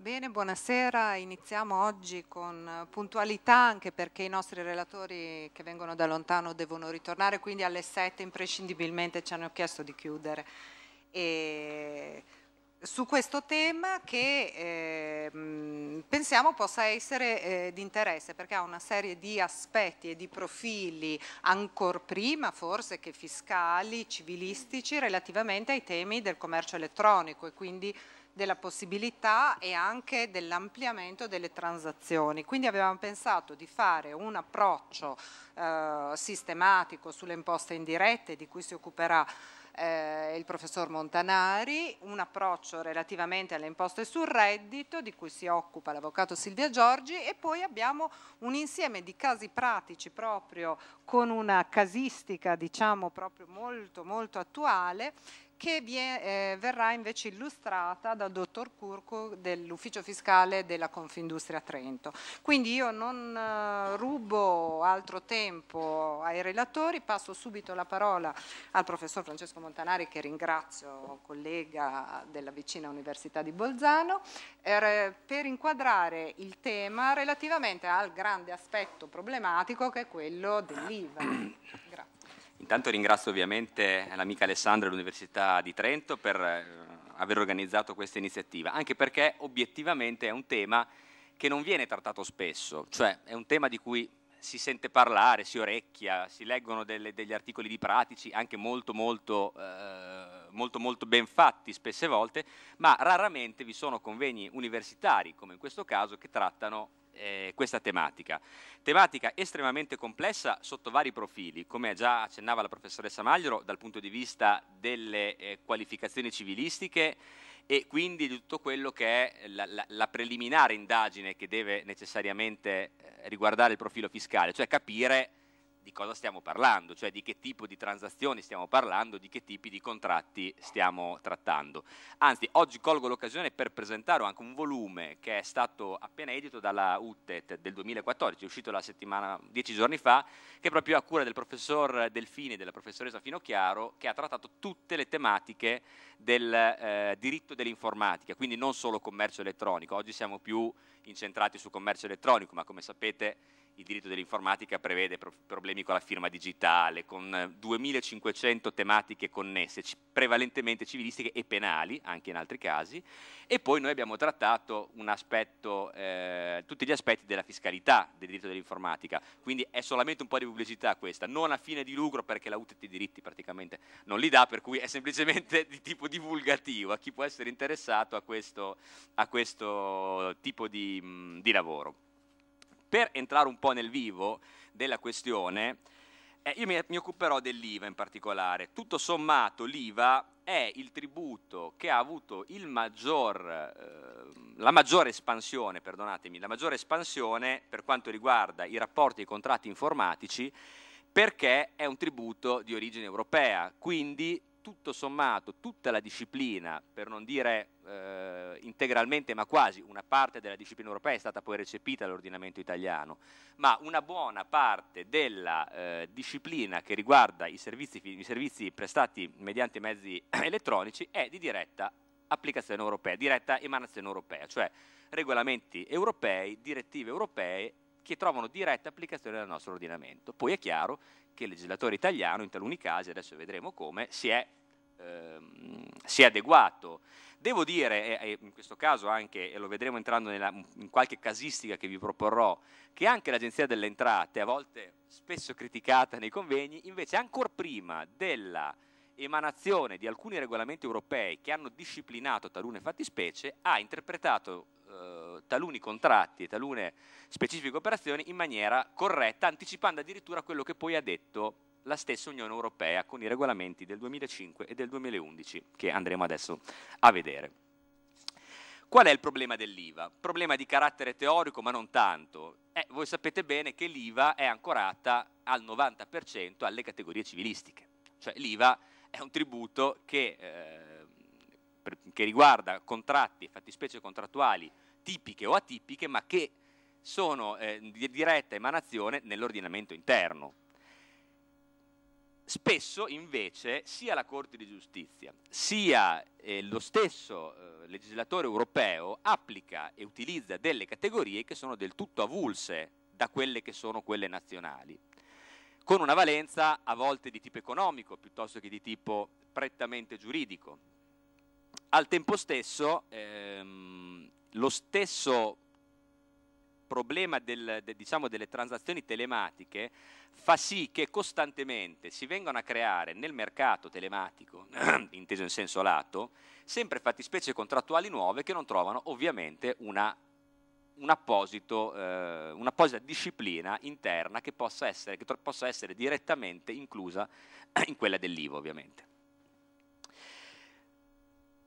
Bene, buonasera. Iniziamo oggi con eh, puntualità anche perché i nostri relatori che vengono da lontano devono ritornare, quindi alle 7 imprescindibilmente ci hanno chiesto di chiudere. E su questo tema che eh, pensiamo possa essere eh, di interesse perché ha una serie di aspetti e di profili ancor prima forse che fiscali, civilistici relativamente ai temi del commercio elettronico e quindi della possibilità e anche dell'ampliamento delle transazioni. Quindi avevamo pensato di fare un approccio eh, sistematico sulle imposte indirette di cui si occuperà eh, il professor Montanari, un approccio relativamente alle imposte sul reddito di cui si occupa l'avvocato Silvia Giorgi e poi abbiamo un insieme di casi pratici proprio con una casistica diciamo proprio molto molto attuale che eh, verrà invece illustrata dal dottor Curco dell'ufficio fiscale della Confindustria Trento. Quindi io non eh, rubo altro tempo ai relatori, passo subito la parola al professor Francesco Montanari che ringrazio, collega della vicina Università di Bolzano, er, per inquadrare il tema relativamente al grande aspetto problematico che è quello dell'IVA. Grazie. Intanto ringrazio ovviamente l'amica Alessandra dell'Università di Trento per eh, aver organizzato questa iniziativa, anche perché obiettivamente è un tema che non viene trattato spesso, cioè è un tema di cui si sente parlare, si orecchia, si leggono delle, degli articoli di pratici anche molto molto, eh, molto molto ben fatti spesse volte, ma raramente vi sono convegni universitari, come in questo caso, che trattano eh, questa tematica. Tematica estremamente complessa sotto vari profili, come già accennava la professoressa Maglioro, dal punto di vista delle eh, qualificazioni civilistiche e quindi di tutto quello che è la, la, la preliminare indagine che deve necessariamente eh, riguardare il profilo fiscale, cioè capire di cosa stiamo parlando, cioè di che tipo di transazioni stiamo parlando, di che tipi di contratti stiamo trattando. Anzi, oggi colgo l'occasione per presentare anche un volume che è stato appena edito dalla UTET del 2014, uscito la settimana, dieci giorni fa, che è proprio a cura del professor Delfini e della professoressa Finocchiaro, che ha trattato tutte le tematiche del eh, diritto dell'informatica, quindi non solo commercio elettronico. Oggi siamo più incentrati su commercio elettronico, ma come sapete il diritto dell'informatica prevede pro problemi con la firma digitale, con 2500 tematiche connesse, prevalentemente civilistiche e penali, anche in altri casi, e poi noi abbiamo trattato aspetto, eh, tutti gli aspetti della fiscalità del diritto dell'informatica, quindi è solamente un po' di pubblicità questa, non a fine di lucro perché la UTT i diritti praticamente non li dà, per cui è semplicemente di tipo divulgativo a chi può essere interessato a questo, a questo tipo di, mh, di lavoro per entrare un po' nel vivo della questione, eh, io mi, mi occuperò dell'IVA in particolare. Tutto sommato l'IVA è il tributo che ha avuto maggior, eh, la maggiore espansione, perdonatemi, la maggiore espansione per quanto riguarda i rapporti e i contratti informatici perché è un tributo di origine europea, quindi tutto sommato tutta la disciplina, per non dire eh, integralmente ma quasi, una parte della disciplina europea è stata poi recepita dall'ordinamento italiano, ma una buona parte della eh, disciplina che riguarda i servizi, i servizi prestati mediante mezzi elettronici è di diretta applicazione europea, diretta emanazione europea, cioè regolamenti europei, direttive europee che trovano diretta applicazione nel nostro ordinamento. Poi è chiaro che il legislatore italiano, in taluni casi, adesso vedremo come, si è, ehm, si è adeguato. Devo dire, e, in questo caso anche, e lo vedremo entrando nella, in qualche casistica che vi proporrò, che anche l'Agenzia delle Entrate, a volte spesso criticata nei convegni, invece ancora prima della emanazione di alcuni regolamenti europei che hanno disciplinato talune fattispecie, ha interpretato eh, taluni contratti e talune specifiche operazioni in maniera corretta, anticipando addirittura quello che poi ha detto la stessa Unione Europea con i regolamenti del 2005 e del 2011 che andremo adesso a vedere. Qual è il problema dell'IVA? Problema di carattere teorico, ma non tanto. Eh, voi sapete bene che l'IVA è ancorata al 90% alle categorie civilistiche, cioè l'IVA è un tributo che, eh, per, che riguarda contratti, fattispecie contrattuali tipiche o atipiche, ma che sono eh, di diretta emanazione nell'ordinamento interno. Spesso invece sia la Corte di Giustizia sia eh, lo stesso eh, legislatore europeo applica e utilizza delle categorie che sono del tutto avulse da quelle che sono quelle nazionali con una valenza a volte di tipo economico piuttosto che di tipo prettamente giuridico. Al tempo stesso, ehm, lo stesso problema del, de, diciamo, delle transazioni telematiche fa sì che costantemente si vengano a creare nel mercato telematico, inteso in senso lato, sempre fattispecie contrattuali nuove che non trovano ovviamente una un apposito, eh, un'apposita disciplina interna che possa essere, che tro- possa essere direttamente inclusa in quella dell'IVO ovviamente.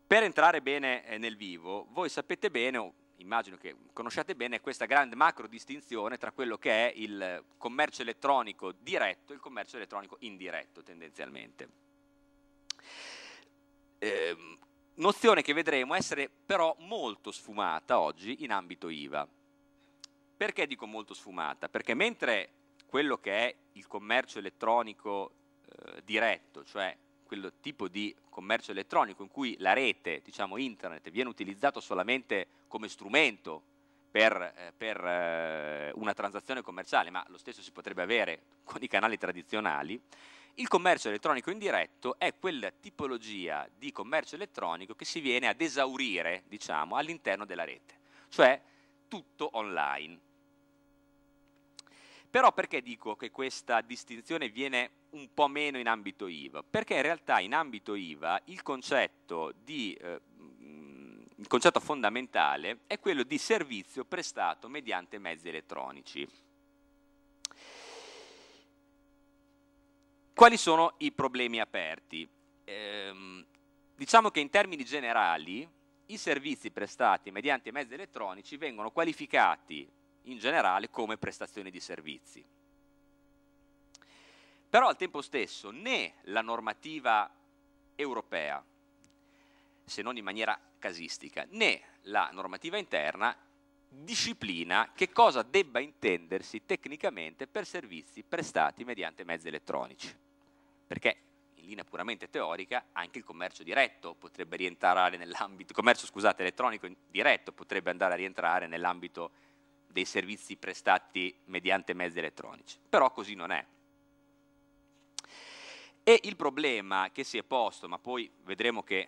Per entrare bene eh, nel vivo, voi sapete bene, o immagino che conosciate bene, questa grande macro distinzione tra quello che è il commercio elettronico diretto e il commercio elettronico indiretto tendenzialmente. Ehm, nozione che vedremo essere però molto sfumata oggi in ambito IVA. Perché dico molto sfumata? Perché mentre quello che è il commercio elettronico eh, diretto, cioè quel tipo di commercio elettronico in cui la rete, diciamo internet, viene utilizzato solamente come strumento per, eh, per eh, una transazione commerciale, ma lo stesso si potrebbe avere con i canali tradizionali, il commercio elettronico indiretto è quella tipologia di commercio elettronico che si viene ad esaurire, diciamo, all'interno della rete, cioè tutto online. Però perché dico che questa distinzione viene un po' meno in ambito IVA? Perché in realtà in ambito IVA il concetto, di, eh, il concetto fondamentale è quello di servizio prestato mediante mezzi elettronici. Quali sono i problemi aperti? Ehm, diciamo che in termini generali i servizi prestati mediante mezzi elettronici vengono qualificati in generale come prestazioni di servizi. Però al tempo stesso né la normativa europea, se non in maniera casistica, né la normativa interna disciplina che cosa debba intendersi tecnicamente per servizi prestati mediante mezzi elettronici perché in linea puramente teorica anche il commercio diretto potrebbe rientrare nell'ambito, commercio scusate, elettronico diretto potrebbe andare a rientrare nell'ambito dei servizi prestati mediante mezzi elettronici, però così non è. E il problema che si è posto, ma poi vedremo che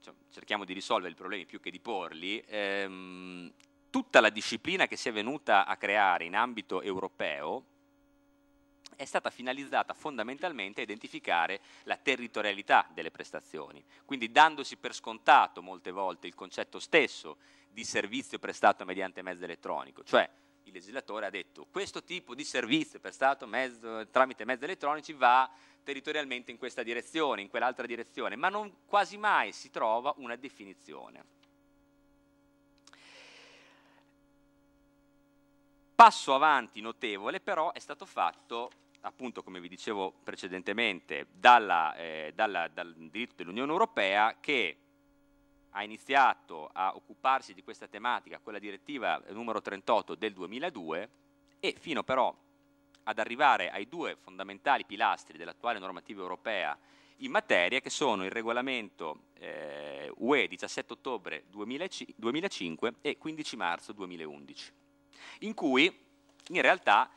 cioè, cerchiamo di risolvere i problemi più che di porli, ehm, tutta la disciplina che si è venuta a creare in ambito europeo è stata finalizzata fondamentalmente a identificare la territorialità delle prestazioni, quindi dandosi per scontato molte volte il concetto stesso di servizio prestato mediante mezzo elettronico, cioè il legislatore ha detto questo tipo di servizio prestato mezzo, tramite mezzi elettronici va territorialmente in questa direzione, in quell'altra direzione, ma non quasi mai si trova una definizione. Passo avanti notevole però è stato fatto appunto come vi dicevo precedentemente, dalla, eh, dalla, dal diritto dell'Unione Europea che ha iniziato a occuparsi di questa tematica con la direttiva numero 38 del 2002 e fino però ad arrivare ai due fondamentali pilastri dell'attuale normativa europea in materia che sono il regolamento eh, UE 17 ottobre 2005 e 15 marzo 2011, in cui in realtà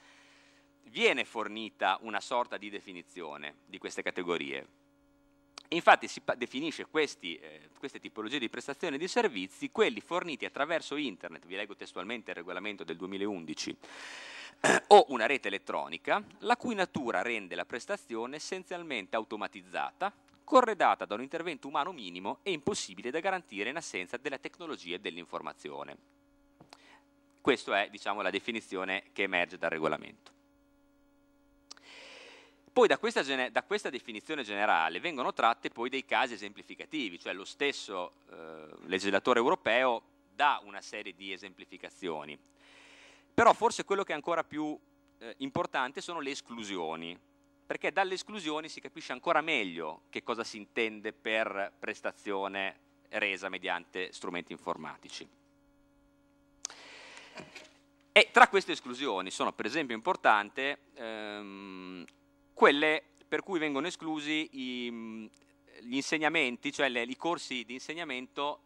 viene fornita una sorta di definizione di queste categorie. Infatti si definisce questi, eh, queste tipologie di prestazioni e di servizi, quelli forniti attraverso internet, vi leggo testualmente il regolamento del 2011, eh, o una rete elettronica, la cui natura rende la prestazione essenzialmente automatizzata, corredata da un intervento umano minimo e impossibile da garantire in assenza della tecnologia e dell'informazione. Questa è diciamo, la definizione che emerge dal regolamento. Poi da questa, da questa, definizione generale vengono tratte poi dei casi esemplificativi, cioè lo stesso eh, legislatore europeo dà una serie di esemplificazioni. Però forse quello che è ancora più eh, importante sono le esclusioni, perché dalle esclusioni si capisce ancora meglio che cosa si intende per prestazione resa mediante strumenti informatici. E tra queste esclusioni sono per esempio importante ehm, quelle per cui vengono esclusi i, mm, gli insegnamenti, cioè le, i corsi di insegnamento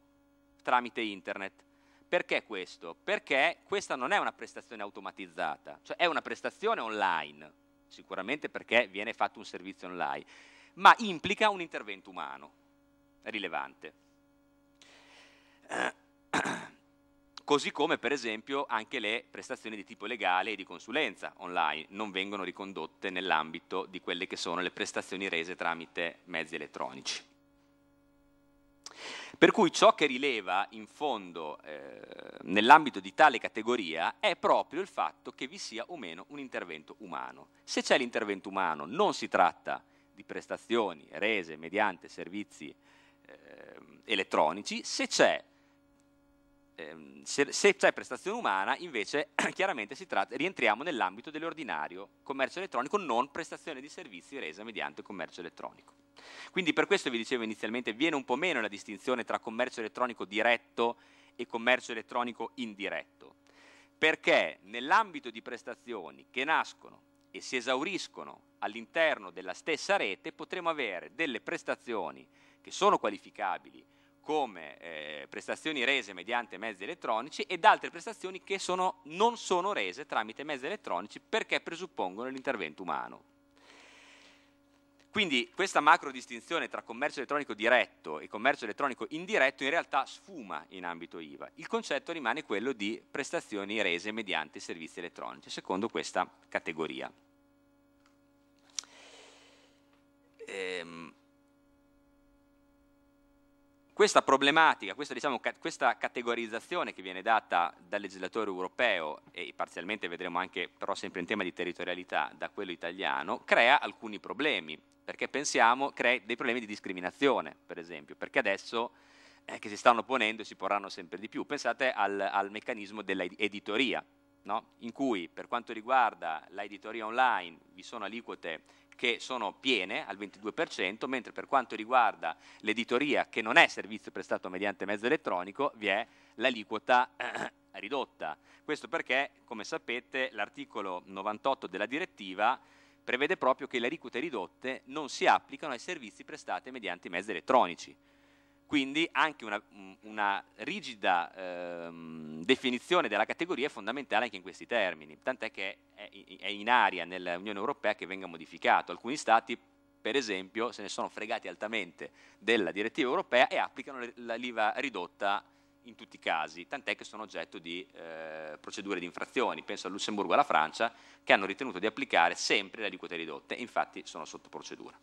tramite internet. Perché questo? Perché questa non è una prestazione automatizzata, cioè è una prestazione online, sicuramente perché viene fatto un servizio online, ma implica un intervento umano rilevante. Eh così come per esempio anche le prestazioni di tipo legale e di consulenza online non vengono ricondotte nell'ambito di quelle che sono le prestazioni rese tramite mezzi elettronici. Per cui ciò che rileva in fondo eh, nell'ambito di tale categoria è proprio il fatto che vi sia o meno un intervento umano. Se c'è l'intervento umano non si tratta di prestazioni rese mediante servizi eh, elettronici, se c'è Ehm, se, se c'è prestazione umana invece chiaramente tratta, rientriamo nell'ambito dell'ordinario commercio elettronico non prestazione di servizi resa mediante commercio elettronico. Quindi per questo vi dicevo inizialmente viene un po' meno la distinzione tra commercio elettronico diretto e commercio elettronico indiretto, perché nell'ambito di prestazioni che nascono e si esauriscono all'interno della stessa rete potremo avere delle prestazioni che sono qualificabili come eh, prestazioni rese mediante mezzi elettronici ed altre prestazioni che sono, non sono rese tramite mezzi elettronici perché presuppongono l'intervento umano. Quindi questa macro distinzione tra commercio elettronico diretto e commercio elettronico indiretto in realtà sfuma in ambito IVA. Il concetto rimane quello di prestazioni rese mediante servizi elettronici, secondo questa categoria. Ehm, questa problematica, questa, diciamo, ca questa, categorizzazione che viene data dal legislatore europeo e parzialmente vedremo anche però sempre in tema di territorialità da quello italiano, crea alcuni problemi, perché pensiamo crea dei problemi di discriminazione, per esempio, perché adesso eh, che si stanno ponendo e si porranno sempre di più, pensate al, al meccanismo dell'editoria, no? in cui per quanto riguarda l'editoria online vi sono aliquote che sono piene al 22%, mentre per quanto riguarda l'editoria che non è servizio prestato mediante mezzo elettronico vi è l'aliquota eh, ridotta. Questo perché, come sapete, l'articolo 98 della direttiva prevede proprio che le aliquote ridotte non si applicano ai servizi prestati mediante mezzi elettronici. Quindi anche una, mm, una rigida ehm, definizione della categoria è fondamentale anche in questi termini, tant'è che è, è in aria nell'Unione Europea che venga modificato. Alcuni Stati, per esempio, se ne sono fregati altamente della direttiva europea e applicano la l'IVA ridotta in tutti i casi, tant'è che sono oggetto di eh, procedure di infrazioni. Penso a Lussemburgo e alla Francia che hanno ritenuto di applicare sempre le aliquote ridotte infatti sono sotto procedura.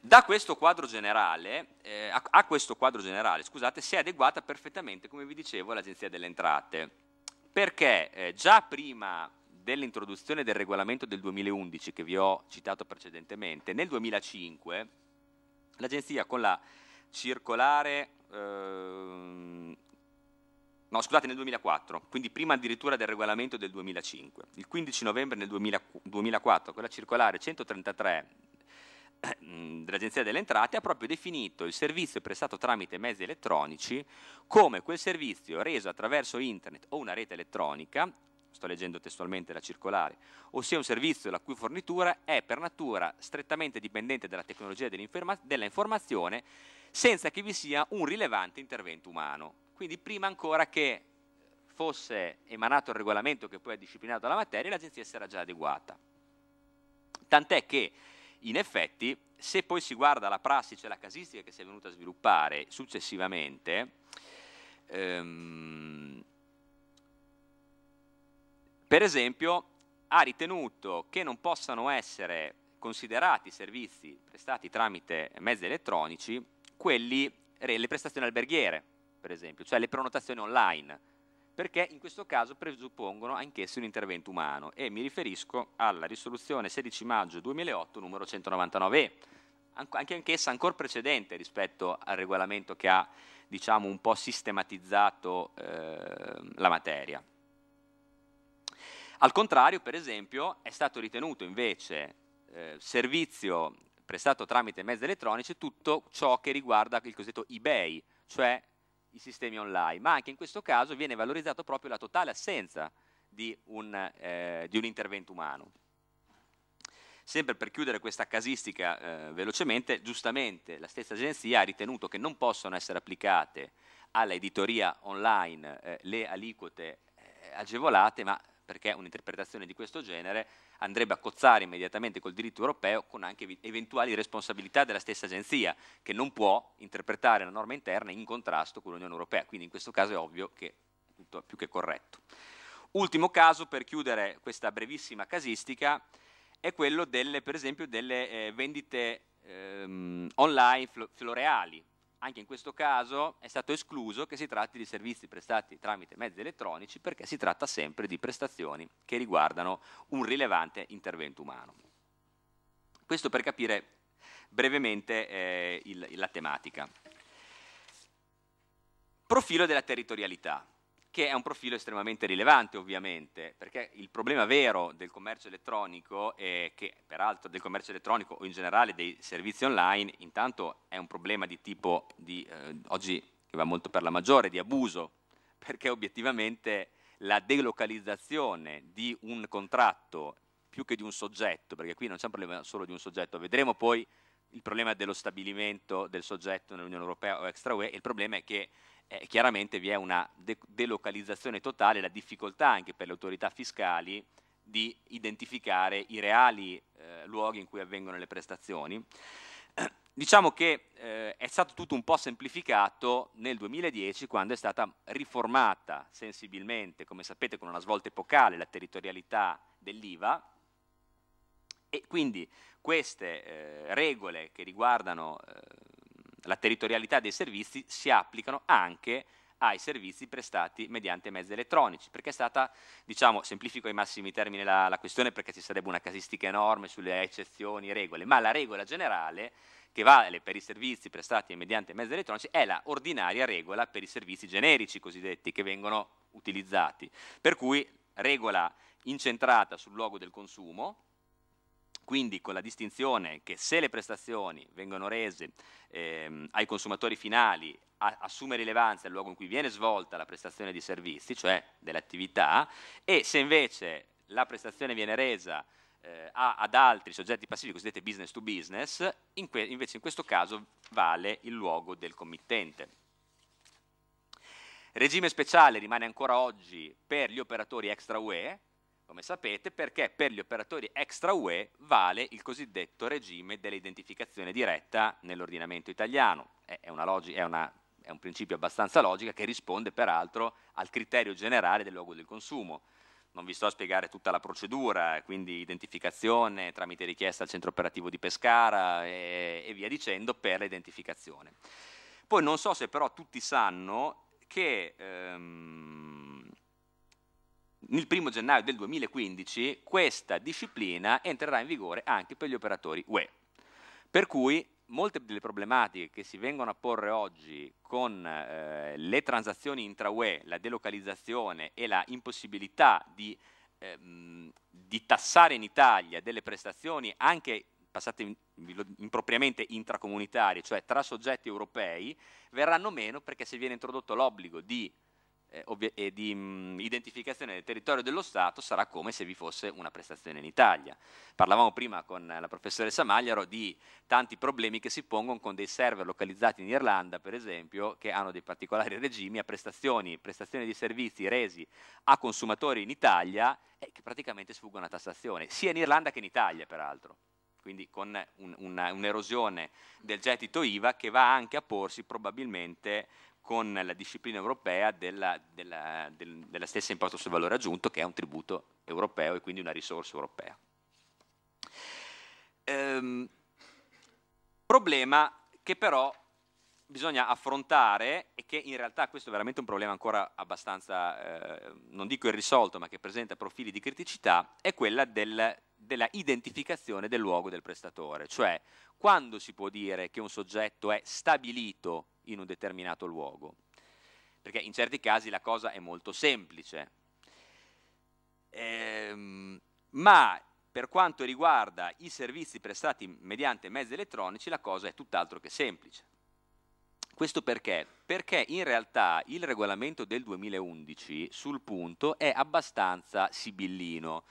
Da questo quadro generale, eh, a, a questo quadro generale scusate, si è adeguata perfettamente, come vi dicevo, l'Agenzia delle Entrate, perché eh, già prima dell'introduzione del regolamento del 2011 che vi ho citato precedentemente, nel 2005 l'Agenzia con la circolare, ehm, no scusate, nel 2004, quindi prima addirittura del regolamento del 2005, il 15 novembre del 2004 con la circolare 133 eh, dell'Agenzia delle Entrate ha proprio definito il servizio prestato tramite mezzi elettronici come quel servizio reso attraverso internet o una rete elettronica, sto leggendo testualmente la circolare, ossia un servizio la cui fornitura è per natura strettamente dipendente dalla tecnologia dell'informazione senza che vi sia un rilevante intervento umano. Quindi prima ancora che fosse emanato il regolamento che poi ha disciplinato la materia, l'agenzia si era già adeguata. Tant'è che in effetti, se poi si guarda la prassi, cioè la casistica che si è venuta a sviluppare successivamente, ehm, per esempio, ha ritenuto che non possano essere considerati servizi prestati tramite mezzi elettronici quelli, le prestazioni alberghiere, per esempio, cioè le prenotazioni online perché in questo caso presuppongono anch'essi un intervento umano e mi riferisco alla risoluzione 16 maggio 2008 numero 199E, anche anch'essa ancora precedente rispetto al regolamento che ha diciamo, un po' sistematizzato eh, la materia. Al contrario, per esempio, è stato ritenuto invece eh, servizio prestato tramite mezzi elettronici tutto ciò che riguarda il cosiddetto eBay, cioè i sistemi online, ma anche in questo caso viene valorizzato proprio la totale assenza di un, eh, di un intervento umano. Sempre per chiudere questa casistica eh, velocemente, giustamente la stessa agenzia ha ritenuto che non possono essere applicate all'editoria online eh, le aliquote eh, agevolate, ma perché un'interpretazione di questo genere andrebbe a cozzare immediatamente col diritto europeo con anche eventuali responsabilità della stessa agenzia, che non può interpretare la norma interna in contrasto con l'Unione Europea. Quindi in questo caso è ovvio che è tutto più che corretto. Ultimo caso per chiudere questa brevissima casistica è quello delle, per esempio delle eh, vendite ehm, online fl floreali anche in questo caso è stato escluso che si tratti di servizi prestati tramite mezzi elettronici perché si tratta sempre di prestazioni che riguardano un rilevante intervento umano. Questo per capire brevemente eh, il, la tematica. Profilo della territorialità che è un profilo estremamente rilevante ovviamente, perché il problema vero del commercio elettronico, che peraltro del commercio elettronico o in generale dei servizi online, intanto è un problema di tipo, di, eh, oggi che va molto per la maggiore, di abuso, perché obiettivamente la delocalizzazione di un contratto più che di un soggetto, perché qui non c'è un problema solo di un soggetto, vedremo poi il problema dello stabilimento del soggetto nell'Unione Europea o extra UE, il problema è che eh, chiaramente vi è una de delocalizzazione totale, la difficoltà anche per le autorità fiscali di identificare i reali eh, luoghi in cui avvengono le prestazioni. Diciamo che eh, è stato tutto un po' semplificato nel 2010 quando è stata riformata sensibilmente, come sapete con una svolta epocale, la territorialità dell'IVA e quindi queste eh, regole che riguardano eh, la territorialità dei servizi si applicano anche ai servizi prestati mediante mezzi elettronici, perché è stata, diciamo, semplifico ai massimi termini la, la questione perché ci sarebbe una casistica enorme sulle eccezioni e regole, ma la regola generale che vale per i servizi prestati mediante mezzi elettronici è la ordinaria regola per i servizi generici cosiddetti che vengono utilizzati, per cui regola incentrata sul luogo del consumo, quindi con la distinzione che se le prestazioni vengono rese ehm, ai consumatori finali assume rilevanza il luogo in cui viene svolta la prestazione di servizi, cioè dell'attività, e se invece la prestazione viene resa eh, ad altri soggetti passivi, cosiddette business to business, in invece in questo caso vale il luogo del committente. Regime speciale rimane ancora oggi per gli operatori extra UE, come sapete, perché per gli operatori extra UE vale il cosiddetto regime dell'identificazione diretta nell'ordinamento italiano. È, una log- è, una, è un principio abbastanza logico che risponde peraltro al criterio generale del luogo del consumo. Non vi sto a spiegare tutta la procedura, quindi identificazione tramite richiesta al centro operativo di Pescara e, e via dicendo per l'identificazione. Poi non so se però tutti sanno che... Ehm, nel 1 gennaio del 2015 questa disciplina entrerà in vigore anche per gli operatori UE. Per cui molte delle problematiche che si vengono a porre oggi con eh, le transazioni intra-UE, la delocalizzazione e la impossibilità di, ehm, di tassare in Italia delle prestazioni anche passate impropriamente intracomunitarie, cioè tra soggetti europei, verranno meno perché se viene introdotto l'obbligo di eh, e di mh, mm, identificazione del territorio dello Stato sarà come se vi fosse una prestazione in Italia. Parlavamo prima con la professoressa Magliaro di tanti problemi che si pongono con dei server localizzati in Irlanda, per esempio, che hanno dei particolari regimi a prestazioni, prestazioni di servizi resi a consumatori in Italia e che praticamente sfuggono a tassazione, sia in Irlanda che in Italia, peraltro quindi con un'erosione un, un del gettito IVA che va anche a porsi probabilmente con la disciplina europea della, della, del, della stessa imposta sul valore aggiunto che è un tributo europeo e quindi una risorsa europea. Ehm, problema che però bisogna affrontare e che in realtà questo è veramente un problema ancora abbastanza, eh, non dico irrisolto, ma che presenta profili di criticità, è quella del, della identificazione del luogo del prestatore, cioè quando si può dire che un soggetto è stabilito in un determinato luogo? Perché in certi casi la cosa è molto semplice. Ehm, ma per quanto riguarda i servizi prestati mediante mezzi elettronici la cosa è tutt'altro che semplice. Questo perché? Perché in realtà il regolamento del 2011 sul punto è abbastanza sibillino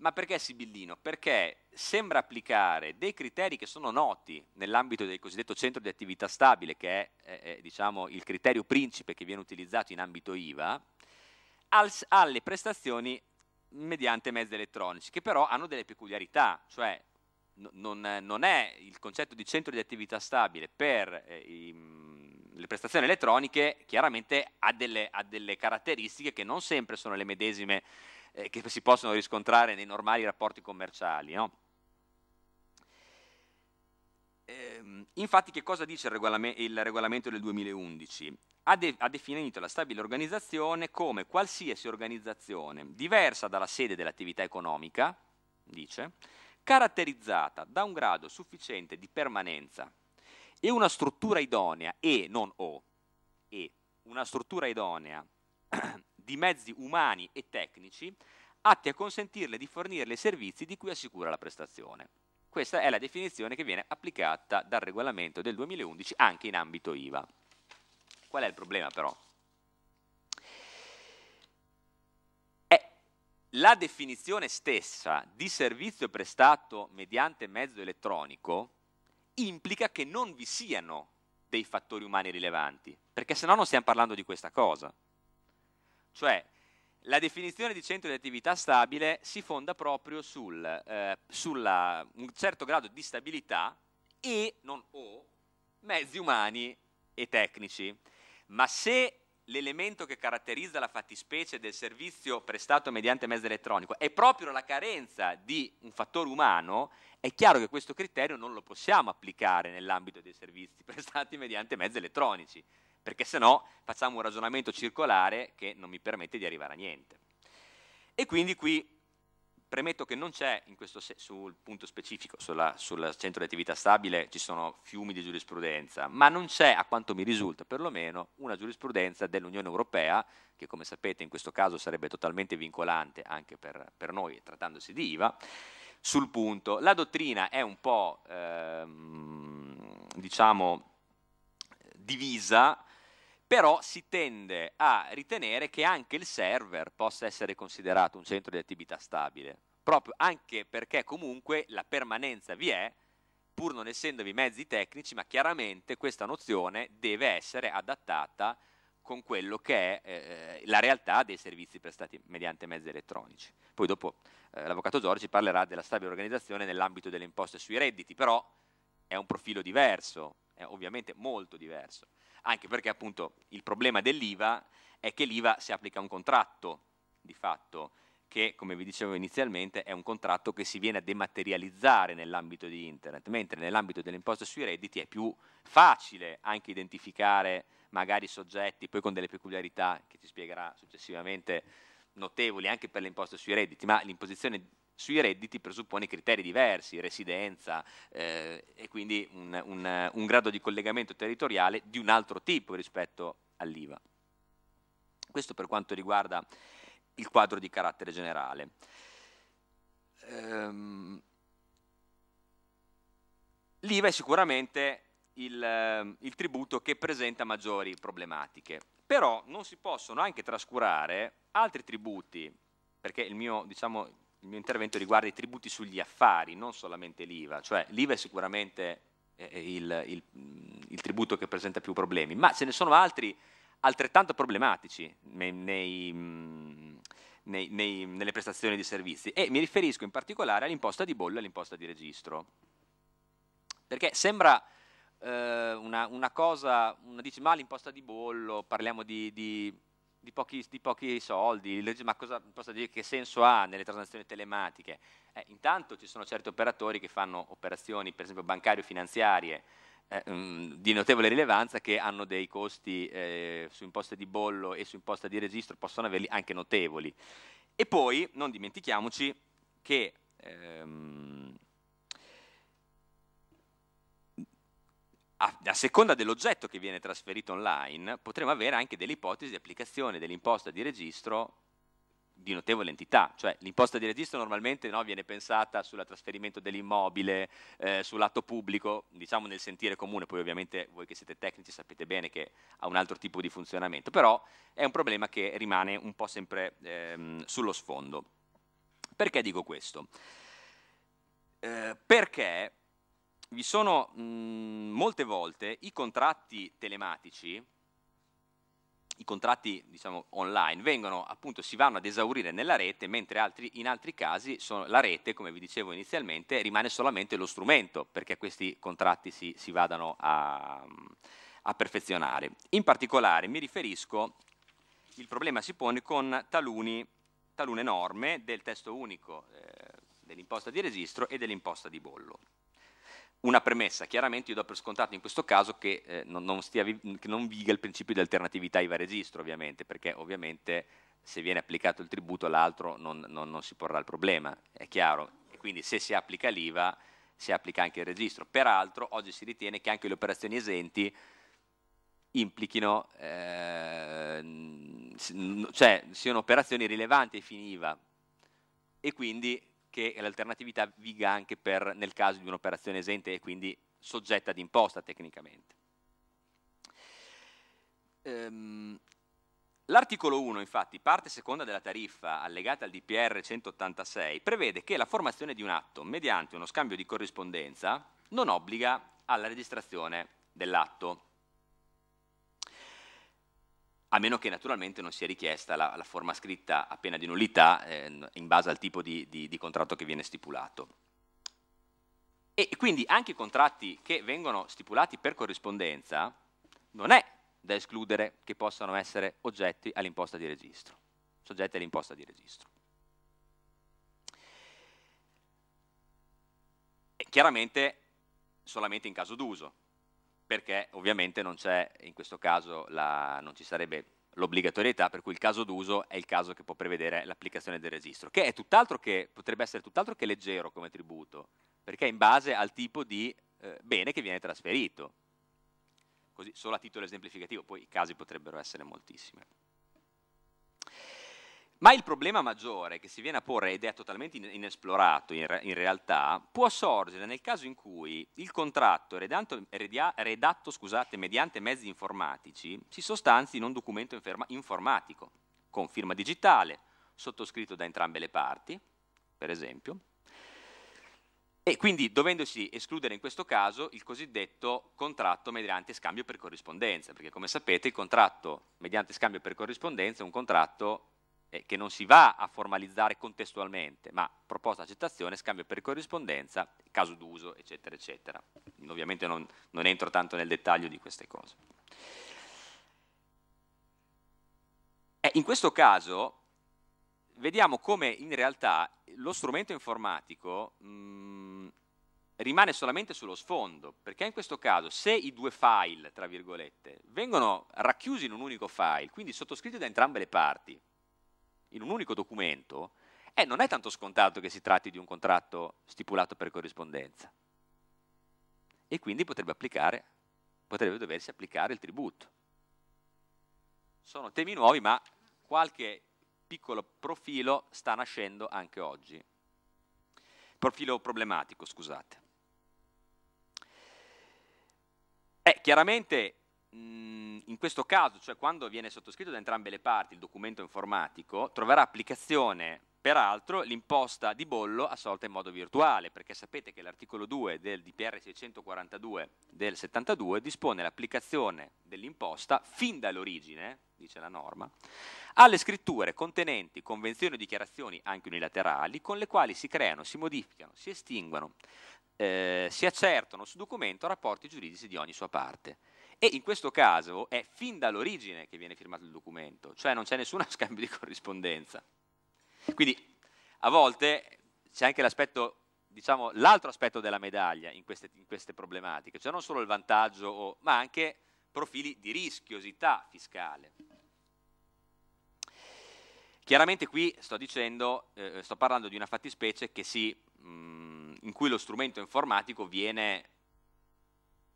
ma perché Sibillino? Perché sembra applicare dei criteri che sono noti nell'ambito del cosiddetto centro di attività stabile, che è, è, è diciamo, il criterio principe che viene utilizzato in ambito IVA, al, alle prestazioni mediante mezzi elettronici, che però hanno delle peculiarità, cioè non, non, è il concetto di centro di attività stabile per eh, i, le prestazioni elettroniche, chiaramente ha delle, ha delle, caratteristiche che non sempre sono le medesime eh, che si possono riscontrare nei normali rapporti commerciali. No? Ehm, infatti che cosa dice il, regolam- il regolamento del 2011? Ha, de- ha definito la stabile organizzazione come qualsiasi organizzazione diversa dalla sede dell'attività economica, dice, caratterizzata da un grado sufficiente di permanenza e una struttura idonea, e non o, e una struttura idonea di mezzi umani e tecnici atti a consentirle di fornire i servizi di cui assicura la prestazione. Questa è la definizione che viene applicata dal regolamento del 2011 anche in ambito IVA. Qual è il problema però? È la definizione stessa di servizio prestato mediante mezzo elettronico implica che non vi siano dei fattori umani rilevanti, perché se no non stiamo parlando di questa cosa. Cioè, la definizione di centro di attività stabile si fonda proprio su eh, sulla, un certo grado di stabilità e, non o, mezzi umani e tecnici. Ma se l'elemento che caratterizza la fattispecie del servizio prestato mediante mezzo elettronico è proprio la carenza di un fattore umano, è chiaro che questo criterio non lo possiamo applicare nell'ambito dei servizi prestati mediante mezzi elettronici, perché se no facciamo un ragionamento circolare che non mi permette di arrivare a niente. E quindi qui premetto che non c'è, in sul punto specifico, sulla, sul centro di attività stabile ci sono fiumi di giurisprudenza, ma non c'è, a quanto mi risulta perlomeno, una giurisprudenza dell'Unione Europea, che come sapete in questo caso sarebbe totalmente vincolante anche per, per noi, trattandosi di IVA, sul punto. La dottrina è un po', ehm, diciamo, divisa però si tende a ritenere che anche il server possa essere considerato un centro di attività stabile, proprio anche perché comunque la permanenza vi è, pur non essendovi mezzi tecnici, ma chiaramente questa nozione deve essere adattata con quello che è eh, eh la realtà dei servizi prestati mediante mezzi elettronici. Poi dopo eh, l'avvocato Giorgi parlerà della stabile organizzazione nell'ambito delle imposte sui redditi, però è un profilo diverso, è ovviamente molto diverso anche perché appunto il problema dell'IVA è che l'IVA si applica a un contratto, di fatto, che come vi dicevo inizialmente è un contratto che si viene a dematerializzare nell'ambito di internet, mentre nell'ambito dell'imposta sui redditi è più facile anche identificare magari soggetti, poi con delle peculiarità che ci spiegherà successivamente notevoli anche per l'imposta sui redditi, ma l'imposizione sui redditi presuppone criteri diversi, residenza eh, e quindi un, un, un grado di collegamento territoriale di un altro tipo rispetto all'IVA. Questo per quanto riguarda il quadro di carattere generale. Ehm, L'IVA è sicuramente il, il, tributo che presenta maggiori problematiche, però non si possono anche trascurare altri tributi, perché il mio diciamo, il mio intervento riguarda i tributi sugli affari, non solamente l'IVA, cioè l'IVA è sicuramente eh, eh, il, il, mm, il, tributo che presenta più problemi, ma ce ne sono altri altrettanto problematici nei, mm, nei, nei, nelle prestazioni di servizi e mi riferisco in particolare all'imposta di bollo e all'imposta di registro. Perché sembra eh, una, una, cosa, una dice ma l'imposta di bollo, parliamo di, di di pochi, di pochi soldi, ma cosa, posso dire che senso ha nelle transazioni telematiche? Eh, intanto ci sono certi operatori che fanno operazioni, per esempio bancarie o finanziarie, eh, mh, mm, di notevole rilevanza che hanno dei costi eh, su imposte di bollo e su imposte di registro, possono averli anche notevoli. E poi non dimentichiamoci che ehm, a, a, seconda dell'oggetto che viene trasferito online, potremo avere anche delle ipotesi di applicazione dell'imposta di registro di notevole entità, cioè l'imposta di registro normalmente no, viene pensata sul trasferimento dell'immobile, eh, sull'atto pubblico, diciamo nel sentire comune, poi ovviamente voi che siete tecnici sapete bene che ha un altro tipo di funzionamento, però è un problema che rimane un po' sempre ehm, sullo sfondo. Perché dico questo? Eh, perché vi sono mh, molte volte i contratti telematici, i contratti diciamo, online, vengono, appunto, si vanno ad esaurire nella rete, mentre altri, in altri casi sono, la rete, come vi dicevo inizialmente, rimane solamente lo strumento perché questi contratti si, si vadano a, a perfezionare. In particolare mi riferisco, il problema si pone con taluni talune norme del testo unico eh, dell'imposta di registro e dell'imposta di bollo una premessa, chiaramente io do per scontato in questo caso che, eh, non, non stia, che non viga il principio di alternatività IVA registro ovviamente, perché ovviamente se viene applicato il tributo all'altro non, non, non, si porrà il problema, è chiaro, e quindi se si applica l'IVA si applica anche il registro. Peraltro oggi si ritiene che anche le operazioni esenti implichino, eh, cioè siano operazioni rilevanti ai fini IVA e quindi che l'alternatività viga anche per, nel caso di un'operazione esente e quindi soggetta ad imposta tecnicamente. Ehm, L'articolo 1, infatti, parte seconda della tariffa allegata al DPR 186, prevede che la formazione di un atto mediante uno scambio di corrispondenza non obbliga alla registrazione dell'atto a meno che naturalmente non sia richiesta la, la forma scritta a pena di nullità eh, in base al tipo di, di, di, contratto che viene stipulato. E quindi anche i contratti che vengono stipulati per corrispondenza non è da escludere che possano essere oggetti all'imposta di registro, soggetti all'imposta di registro. E chiaramente solamente in caso d'uso, perché ovviamente non c'è, in questo caso la, non ci sarebbe l'obbligatorietà, per cui il caso d'uso è il caso che può prevedere l'applicazione del registro, che, che potrebbe essere tutt'altro che leggero come tributo, perché è in base al tipo di eh, bene che viene trasferito. Così, solo a titolo esemplificativo, poi i casi potrebbero essere moltissimi. Ma il problema maggiore che si viene a porre, ed è totalmente inesplorato in, re in realtà, può sorgere nel caso in cui il contratto redanto, redatto scusate, mediante mezzi informatici si sostanzi in un documento informatico, con firma digitale, sottoscritto da entrambe le parti, per esempio, e quindi dovendosi escludere in questo caso il cosiddetto contratto mediante scambio per corrispondenza, perché come sapete il contratto mediante scambio per corrispondenza è un contratto eh, che non si va a formalizzare contestualmente, ma proposta accettazione, scambio per corrispondenza, caso d'uso, eccetera, eccetera. ovviamente non, non entro tanto nel dettaglio di queste cose. Eh, in questo caso vediamo come in realtà lo strumento informatico mh, mm, rimane solamente sullo sfondo, perché in questo caso se i due file, tra virgolette, vengono racchiusi in un unico file, quindi sottoscritti da entrambe le parti, in un unico documento, eh, non è tanto scontato che si tratti di un contratto stipulato per corrispondenza. E quindi potrebbe, applicare, potrebbe doversi applicare il tributo. Sono temi nuovi, ma qualche piccolo profilo sta nascendo anche oggi. Profilo problematico, scusate. Eh, chiaramente Mm, in questo caso, cioè quando viene sottoscritto da entrambe le parti il documento informatico, troverà applicazione peraltro l'imposta di bollo assolta in modo virtuale, perché sapete che l'articolo 2 del DPR 642 del 72 dispone l'applicazione dell'imposta fin dall'origine, dice la norma, alle scritture contenenti convenzioni o dichiarazioni anche unilaterali con le quali si creano, si modificano, si estinguono, eh, si accertano su documento rapporti giuridici di ogni sua parte e in questo caso è fin dall'origine che viene firmato il documento, cioè non c'è nessuno scambio di corrispondenza. Quindi a volte c'è anche l'aspetto, diciamo, l'altro aspetto della medaglia in queste, in queste problematiche, cioè non solo il vantaggio, ma anche profili di rischiosità fiscale. Chiaramente qui sto, dicendo, eh, sto parlando di una fattispecie si, mh, mm, in cui lo strumento informatico viene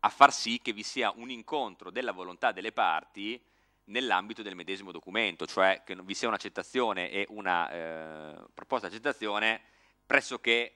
a far sì che vi sia un incontro della volontà delle parti nell'ambito del medesimo documento, cioè che vi sia un'accettazione e una eh, proposta di accettazione pressoché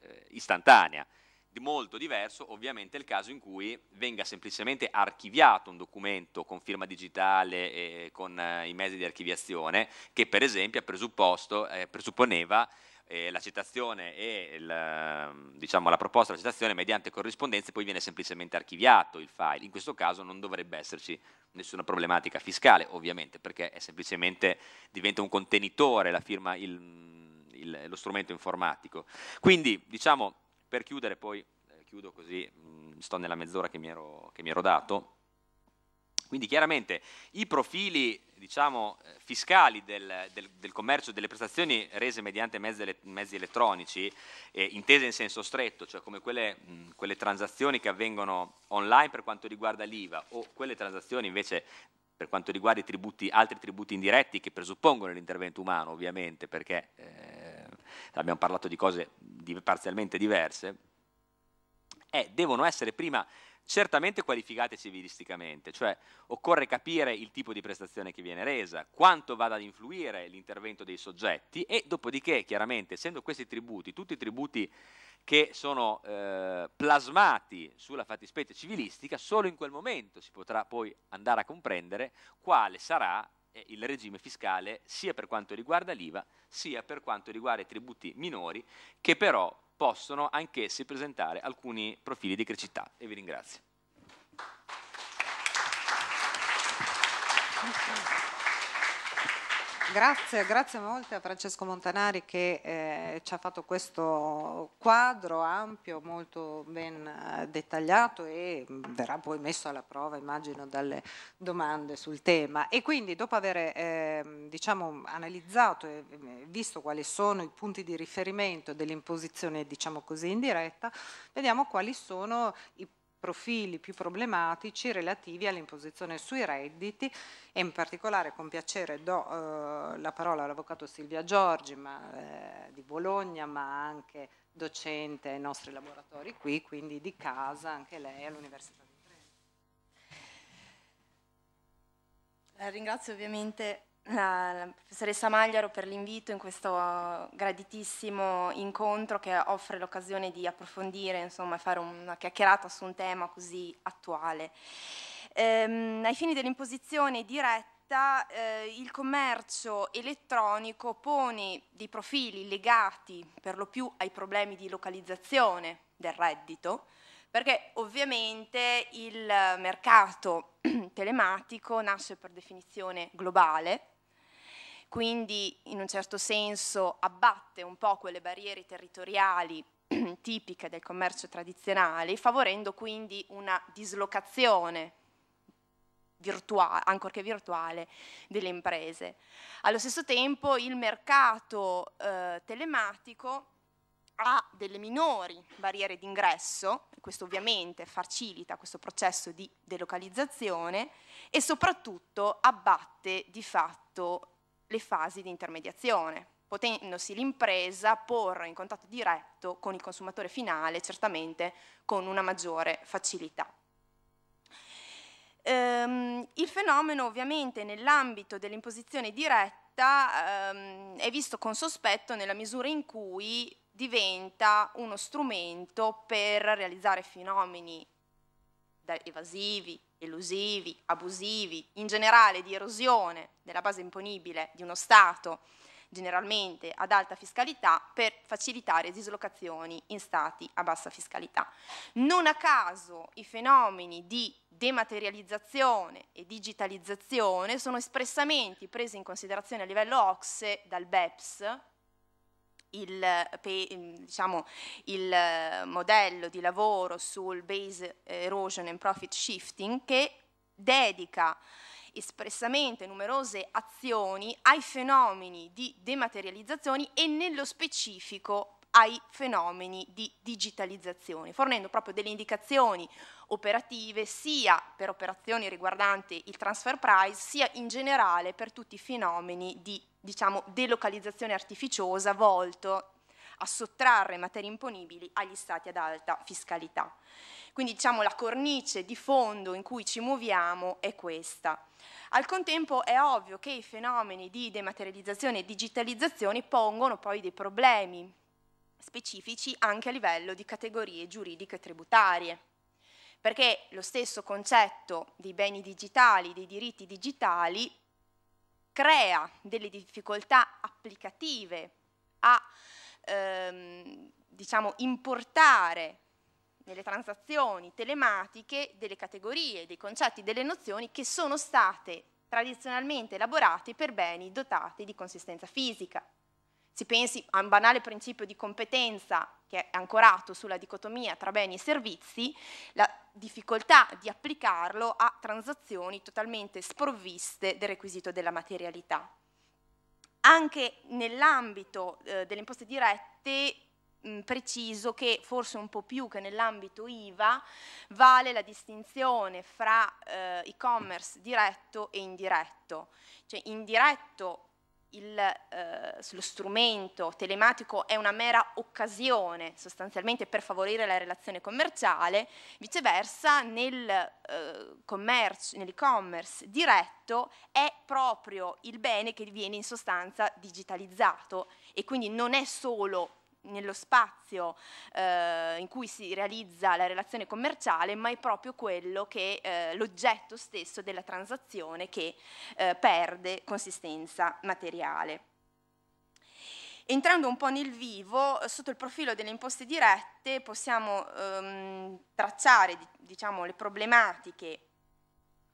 eh, istantanea. Di molto diverso ovviamente è il caso in cui venga semplicemente archiviato un documento con firma digitale e con eh, i mezzi di archiviazione che per esempio presupposto, eh, presupponeva eh, la citazione e il, ehm, diciamo, la proposta della citazione mediante corrispondenza poi viene semplicemente archiviato il file. In questo caso non dovrebbe esserci nessuna problematica fiscale, ovviamente, perché è semplicemente diventa un contenitore la firma, il, il, lo strumento informatico. Quindi, diciamo, per chiudere poi, eh, chiudo così, mh, mm, sto nella mezz'ora che, che mi ero dato, quindi chiaramente i profili diciamo, eh, fiscali del, del, del, commercio delle prestazioni rese mediante mezzi, mezzi elettronici, eh, intese in senso stretto, cioè come quelle, mh, quelle transazioni che avvengono online per quanto riguarda l'IVA o quelle transazioni invece per quanto riguarda tributi, altri tributi indiretti che presuppongono l'intervento umano ovviamente perché eh, abbiamo parlato di cose di, parzialmente diverse, eh, devono essere prima certamente qualificate civilisticamente, cioè occorre capire il tipo di prestazione che viene resa, quanto vada ad influire l'intervento dei soggetti e dopodiché, chiaramente, essendo questi tributi, tutti i tributi che sono eh, plasmati sulla fattispecie civilistica, solo in quel momento si potrà poi andare a comprendere quale sarà eh, il regime fiscale sia per quanto riguarda l'IVA sia per quanto riguarda i tributi minori che però possono anch'essi presentare alcuni profili di criticità. E vi ringrazio. Grazie, grazie molte a Francesco Montanari che eh, ci ha fatto questo quadro ampio, molto ben eh, dettagliato e mm, verrà poi messo alla prova, immagino, dalle domande sul tema. E quindi dopo aver eh, diciamo, analizzato e mm, visto quali sono i punti di riferimento dell'imposizione, diciamo così, indiretta, vediamo quali sono i punti profili più problematici relativi all'imposizione sui redditi e in particolare con piacere do eh, la parola all'avvocato Silvia Giorgi ma, eh, di Bologna ma anche docente ai nostri laboratori qui, quindi di casa anche lei all'Università di Trento. Eh, ringrazio ovviamente la eh, professoressa Magliaro per l'invito in questo graditissimo incontro che offre l'occasione di approfondire, insomma, fare una chiacchierata su un tema così attuale. Ehm, ai fini dell'imposizione diretta eh, il commercio elettronico pone dei profili legati per lo più ai problemi di localizzazione del reddito, perché ovviamente il mercato telematico nasce per definizione globale quindi in un certo senso abbatte un po' quelle barriere territoriali tipiche del commercio tradizionale, favorendo quindi una dislocazione virtuale, ancorché virtuale, delle imprese. Allo stesso tempo il mercato eh, telematico ha delle minori barriere d'ingresso, questo ovviamente facilita questo processo di delocalizzazione e soprattutto abbatte di fatto le fasi di intermediazione, potendosi l'impresa porre in contatto diretto con il consumatore finale, certamente con una maggiore facilità. Ehm, il fenomeno ovviamente nell'ambito dell'imposizione diretta ehm, è visto con sospetto nella misura in cui diventa uno strumento per realizzare fenomeni evasivi, elusivi, abusivi, in generale di erosione della base imponibile di uno Stato generalmente ad alta fiscalità per facilitare dislocazioni in stati a bassa fiscalità. Non a caso i fenomeni di dematerializzazione e digitalizzazione sono espressamente presi in considerazione a livello OXE dal BEPS, il, mm, diciamo, il, eh, modello di lavoro sul base erosion and profit shifting che dedica espressamente numerose azioni ai fenomeni di dematerializzazione e nello specifico ai fenomeni di digitalizzazione, fornendo proprio delle indicazioni operative sia per operazioni riguardanti il transfer price sia in generale per tutti i fenomeni di diciamo, delocalizzazione artificiosa volto a sottrarre materie imponibili agli stati ad alta fiscalità. Quindi diciamo la cornice di fondo in cui ci muoviamo è questa. Al contempo è ovvio che i fenomeni di dematerializzazione e digitalizzazione pongono poi dei problemi specifici anche a livello di categorie giuridiche tributarie perché lo stesso concetto dei beni digitali, dei diritti digitali, crea delle difficoltà applicative a ehm, diciamo, importare nelle transazioni telematiche delle categorie, dei concetti, delle nozioni che sono state tradizionalmente elaborate per beni dotati di consistenza fisica. Si pensi a un banale principio di competenza che è ancorato sulla dicotomia tra beni e servizi, la difficoltà di applicarlo a transazioni totalmente sprovviste del requisito della materialità. Anche nell'ambito eh, delle imposte dirette mh, preciso che forse un po' più che nell'ambito IVA vale la distinzione fra eh, e-commerce diretto e indiretto. Cioè indiretto il, eh, lo strumento telematico è una mera occasione sostanzialmente per favorire la relazione commerciale, viceversa nel eh, commercio, nell'e-commerce diretto è proprio il bene che viene in sostanza digitalizzato e quindi non è solo nello spazio eh, in cui si realizza la relazione commerciale, ma è proprio quello che eh, l'oggetto stesso della transazione che eh, perde consistenza materiale. Entrando un po' nel vivo, sotto il profilo delle imposte dirette possiamo ehm, tracciare diciamo, le problematiche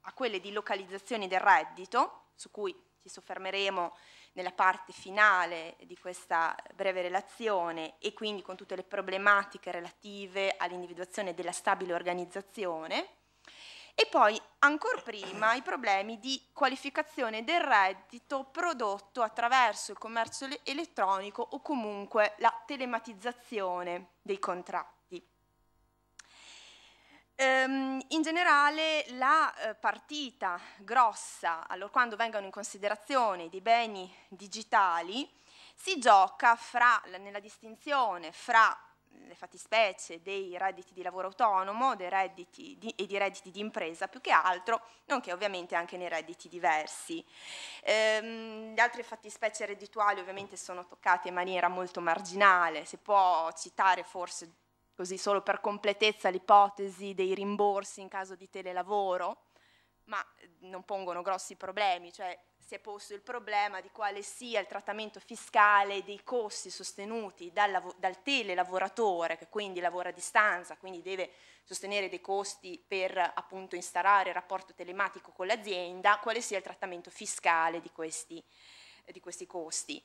a quelle di localizzazione del reddito, su cui ci soffermeremo nella parte finale di questa breve relazione e quindi con tutte le problematiche relative all'individuazione della stabile organizzazione e poi ancora prima i problemi di qualificazione del reddito prodotto attraverso il commercio elettronico o comunque la telematizzazione dei contratti. Ehm, in generale la eh, partita grossa, allora quando vengono in considerazione dei beni digitali, si gioca fra, nella distinzione fra le fattispecie dei redditi di lavoro autonomo dei redditi di, e di redditi di impresa più che altro, nonché ovviamente anche nei redditi diversi. Ehm, le altre fattispecie reddituali ovviamente sono toccate in maniera molto marginale, si può citare forse così solo per completezza l'ipotesi dei rimborsi in caso di telelavoro, ma eh, non pongono grossi problemi, cioè si è posto il problema di quale sia il trattamento fiscale dei costi sostenuti dal, dal telelavoratore, che quindi lavora a distanza, quindi deve sostenere dei costi per appunto instaurare il rapporto telematico con l'azienda, quale sia il trattamento fiscale di questi, di questi costi.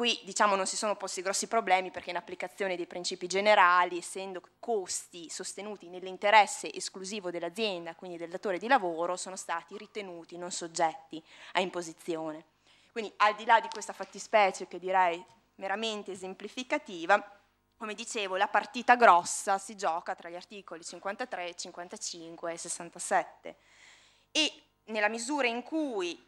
Qui diciamo, non si sono posti grossi problemi perché in applicazione dei principi generali, essendo costi sostenuti nell'interesse esclusivo dell'azienda, quindi del datore di lavoro, sono stati ritenuti non soggetti a imposizione. Quindi al di là di questa fattispecie che direi meramente esemplificativa, come dicevo, la partita grossa si gioca tra gli articoli 53, 55 e 67 e nella misura in cui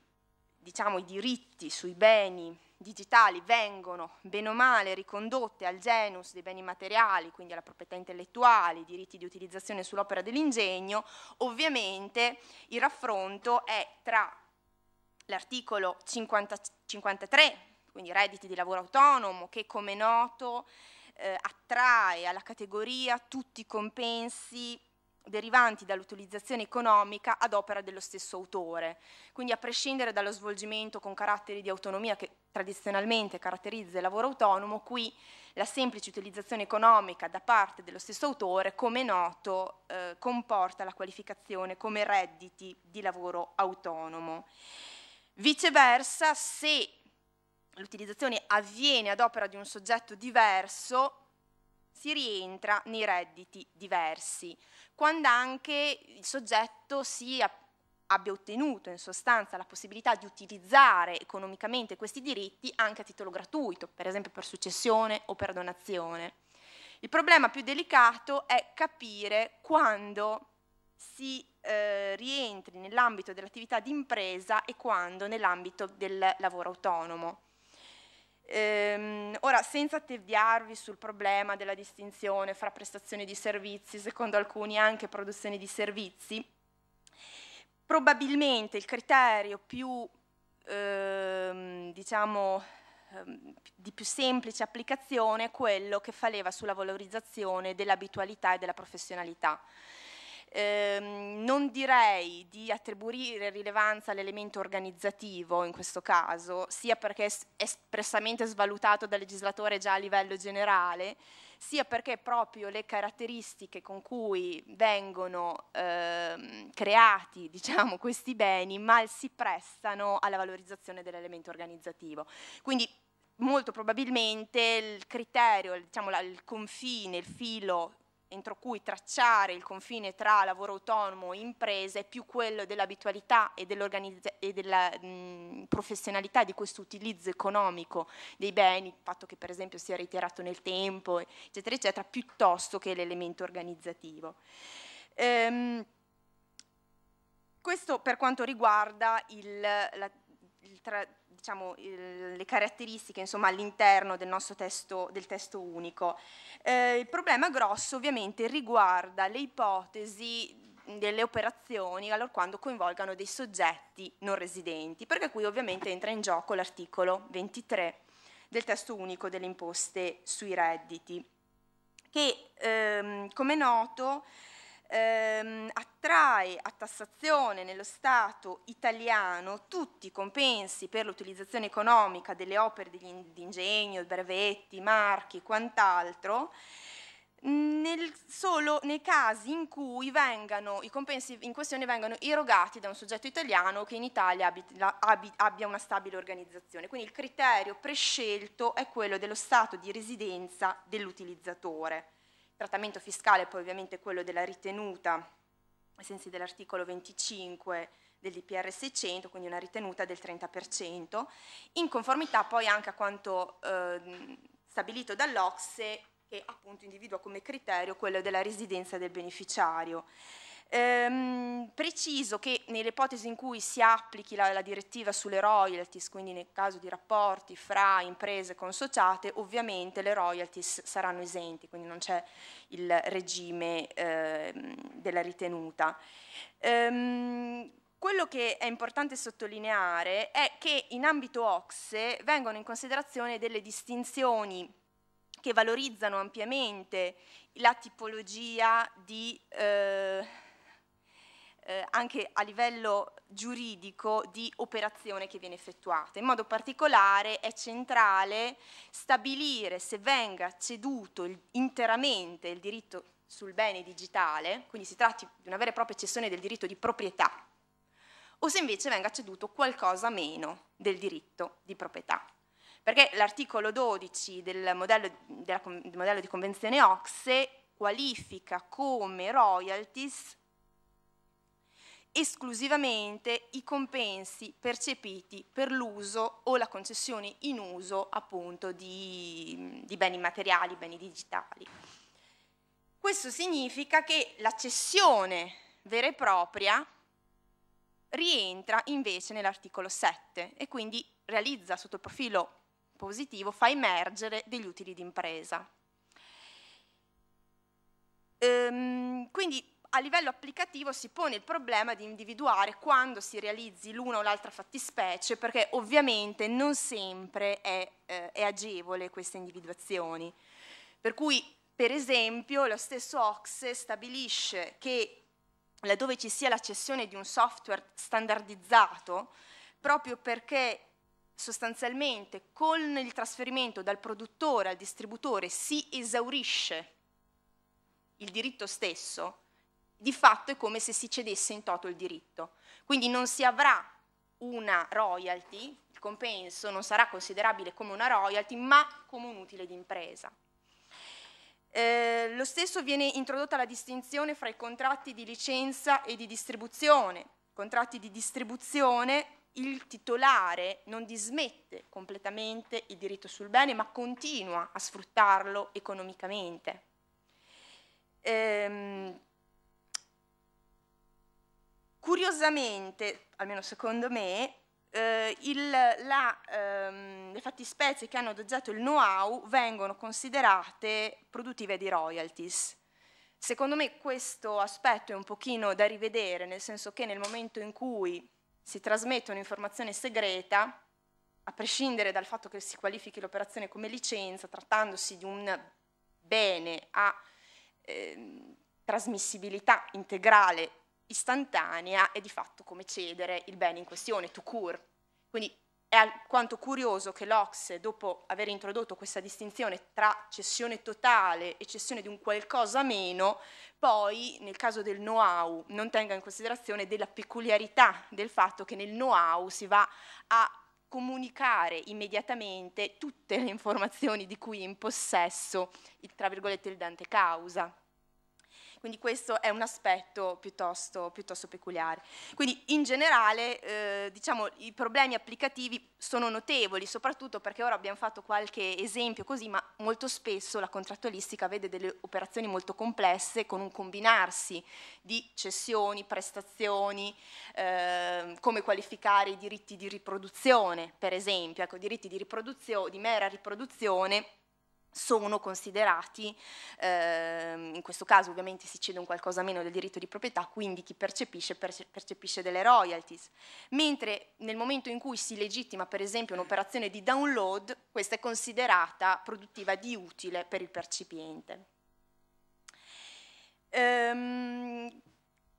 diciamo, i diritti sui beni digitali vengono bene o male ricondotte al genus dei beni materiali, quindi alla proprietà intellettuale, i diritti di utilizzazione sull'opera dell'ingegno, ovviamente il raffronto è tra l'articolo 53, quindi redditi di lavoro autonomo, che come noto eh, attrae alla categoria tutti i compensi derivanti dall'utilizzazione economica ad opera dello stesso autore. Quindi a prescindere dallo svolgimento con caratteri di autonomia che tradizionalmente caratterizza il lavoro autonomo, qui la semplice utilizzazione economica da parte dello stesso autore, come noto, eh, comporta la qualificazione come redditi di lavoro autonomo. Viceversa, se l'utilizzazione avviene ad opera di un soggetto diverso, si rientra nei redditi diversi, quando anche il soggetto sia abbia ottenuto in sostanza la possibilità di utilizzare economicamente questi diritti anche a titolo gratuito, per esempio per successione o per donazione. Il problema più delicato è capire quando si eh, rientri nell'ambito dell'attività di impresa e quando nell'ambito del lavoro autonomo. Ehm, ora, senza tediarvi sul problema della distinzione fra prestazioni di servizi, secondo alcuni anche produzioni di servizi, probabilmente il criterio più, ehm, diciamo, ehm, di più semplice applicazione è quello che fa leva sulla valorizzazione dell'abitualità e della professionalità. Ehm, non direi di attribuire rilevanza all'elemento organizzativo in questo caso, sia perché è espressamente svalutato dal legislatore già a livello generale, sia perché proprio le caratteristiche con cui vengono ehm, creati diciamo, questi beni mal si prestano alla valorizzazione dell'elemento organizzativo. Quindi molto probabilmente il criterio, diciamo, il confine, il filo entro cui tracciare il confine tra lavoro autonomo e imprese, più quello dell'abitualità e, e, della mh, mhmm, professionalità di questo utilizzo economico dei beni, il fatto che per esempio sia reiterato nel tempo, eccetera, eccetera, piuttosto che l'elemento organizzativo. Ehm, questo per quanto riguarda il, la, il tra, diciamo, il, le caratteristiche all'interno del nostro testo, del testo unico. Eh, il problema grosso ovviamente riguarda le ipotesi delle operazioni allora quando coinvolgano dei soggetti non residenti, perché qui ovviamente entra in gioco l'articolo 23 del testo unico delle imposte sui redditi, che ehm, come noto ehm, attrae a tassazione nello Stato italiano tutti i compensi per l'utilizzazione economica delle opere di ingegno, brevetti, marchi, e quant'altro, nel, solo nei casi in cui vengano, i compensi in questione vengano erogati da un soggetto italiano che in Italia abit, abit, abbia una stabile organizzazione. Quindi il criterio prescelto è quello dello stato di residenza dell'utilizzatore trattamento fiscale poi ovviamente quello della ritenuta ai sensi dell'articolo 25 del DPR 600, quindi una ritenuta del 30%, in conformità poi anche a quanto eh, stabilito dall'Ocse che appunto individua come criterio quello della residenza del beneficiario. Ehm, preciso che nell'ipotesi in cui si applichi la, la direttiva sulle royalties, quindi nel caso di rapporti fra imprese consociate, ovviamente le royalties saranno esenti, quindi non c'è il regime eh, della ritenuta. Ehm, quello che è importante sottolineare è che in ambito OXE vengono in considerazione delle distinzioni che valorizzano ampiamente la tipologia di eh, eh, anche a livello giuridico di operazione che viene effettuata. In modo particolare è centrale stabilire se venga ceduto il, interamente il diritto sul bene digitale, quindi si tratti di una vera e propria cessione del diritto di proprietà, o se invece venga ceduto qualcosa meno del diritto di proprietà. Perché l'articolo 12 del modello, della, del modello di convenzione OXE qualifica come royalties esclusivamente i compensi percepiti per l'uso o la concessione in uso appunto di, di beni materiali, beni digitali. Questo significa che la cessione vera e propria rientra invece nell'articolo 7 e quindi realizza sotto il profilo positivo, fa emergere degli utili d'impresa. Ehm, quindi a livello applicativo si pone il problema di individuare quando si realizzi l'una o l'altra fattispecie, perché ovviamente non sempre è, eh, è agevole queste individuazioni. Per cui, per esempio, lo stesso OXE stabilisce che laddove ci sia la cessione di un software standardizzato, proprio perché sostanzialmente con il trasferimento dal produttore al distributore si esaurisce il diritto stesso, di fatto è come se si cedesse in toto il diritto. Quindi non si avrà una royalty, il compenso non sarà considerabile come una royalty, ma come un utile d'impresa. Eh, lo stesso viene introdotta la distinzione fra i contratti di licenza e di distribuzione. Contratti di distribuzione il titolare non dismette completamente il diritto sul bene, ma continua a sfruttarlo economicamente. Ehm, Curiosamente, almeno secondo me, eh, il, la, ehm, le fattispecie che hanno doggiato il know-how vengono considerate produttive di royalties. Secondo me questo aspetto è un pochino da rivedere, nel senso che nel momento in cui si trasmette un'informazione segreta, a prescindere dal fatto che si qualifichi l'operazione come licenza, trattandosi di un bene a eh, trasmissibilità integrale istantanea è di fatto come cedere il bene in questione, to cure. Quindi è alquanto curioso che l'Ocse, dopo aver introdotto questa distinzione tra cessione totale e cessione di un qualcosa meno, poi nel caso del know-how non tenga in considerazione della peculiarità del fatto che nel know-how si va a comunicare immediatamente tutte le informazioni di cui è in possesso, il, tra virgolette, il Dante causa. Quindi questo è un aspetto piuttosto, piuttosto peculiare. Quindi in generale eh, diciamo, i problemi applicativi sono notevoli, soprattutto perché ora abbiamo fatto qualche esempio così, ma molto spesso la contrattualistica vede delle operazioni molto complesse con un combinarsi di cessioni, prestazioni, eh, come qualificare i diritti di riproduzione, per esempio, ecco, diritti di, di mera riproduzione sono considerati, ehm, in questo caso ovviamente si cede un qualcosa meno del diritto di proprietà, quindi chi percepisce percepisce delle royalties, mentre nel momento in cui si legittima per esempio un'operazione di download, questa è considerata produttiva di utile per il percepiente. Ehm,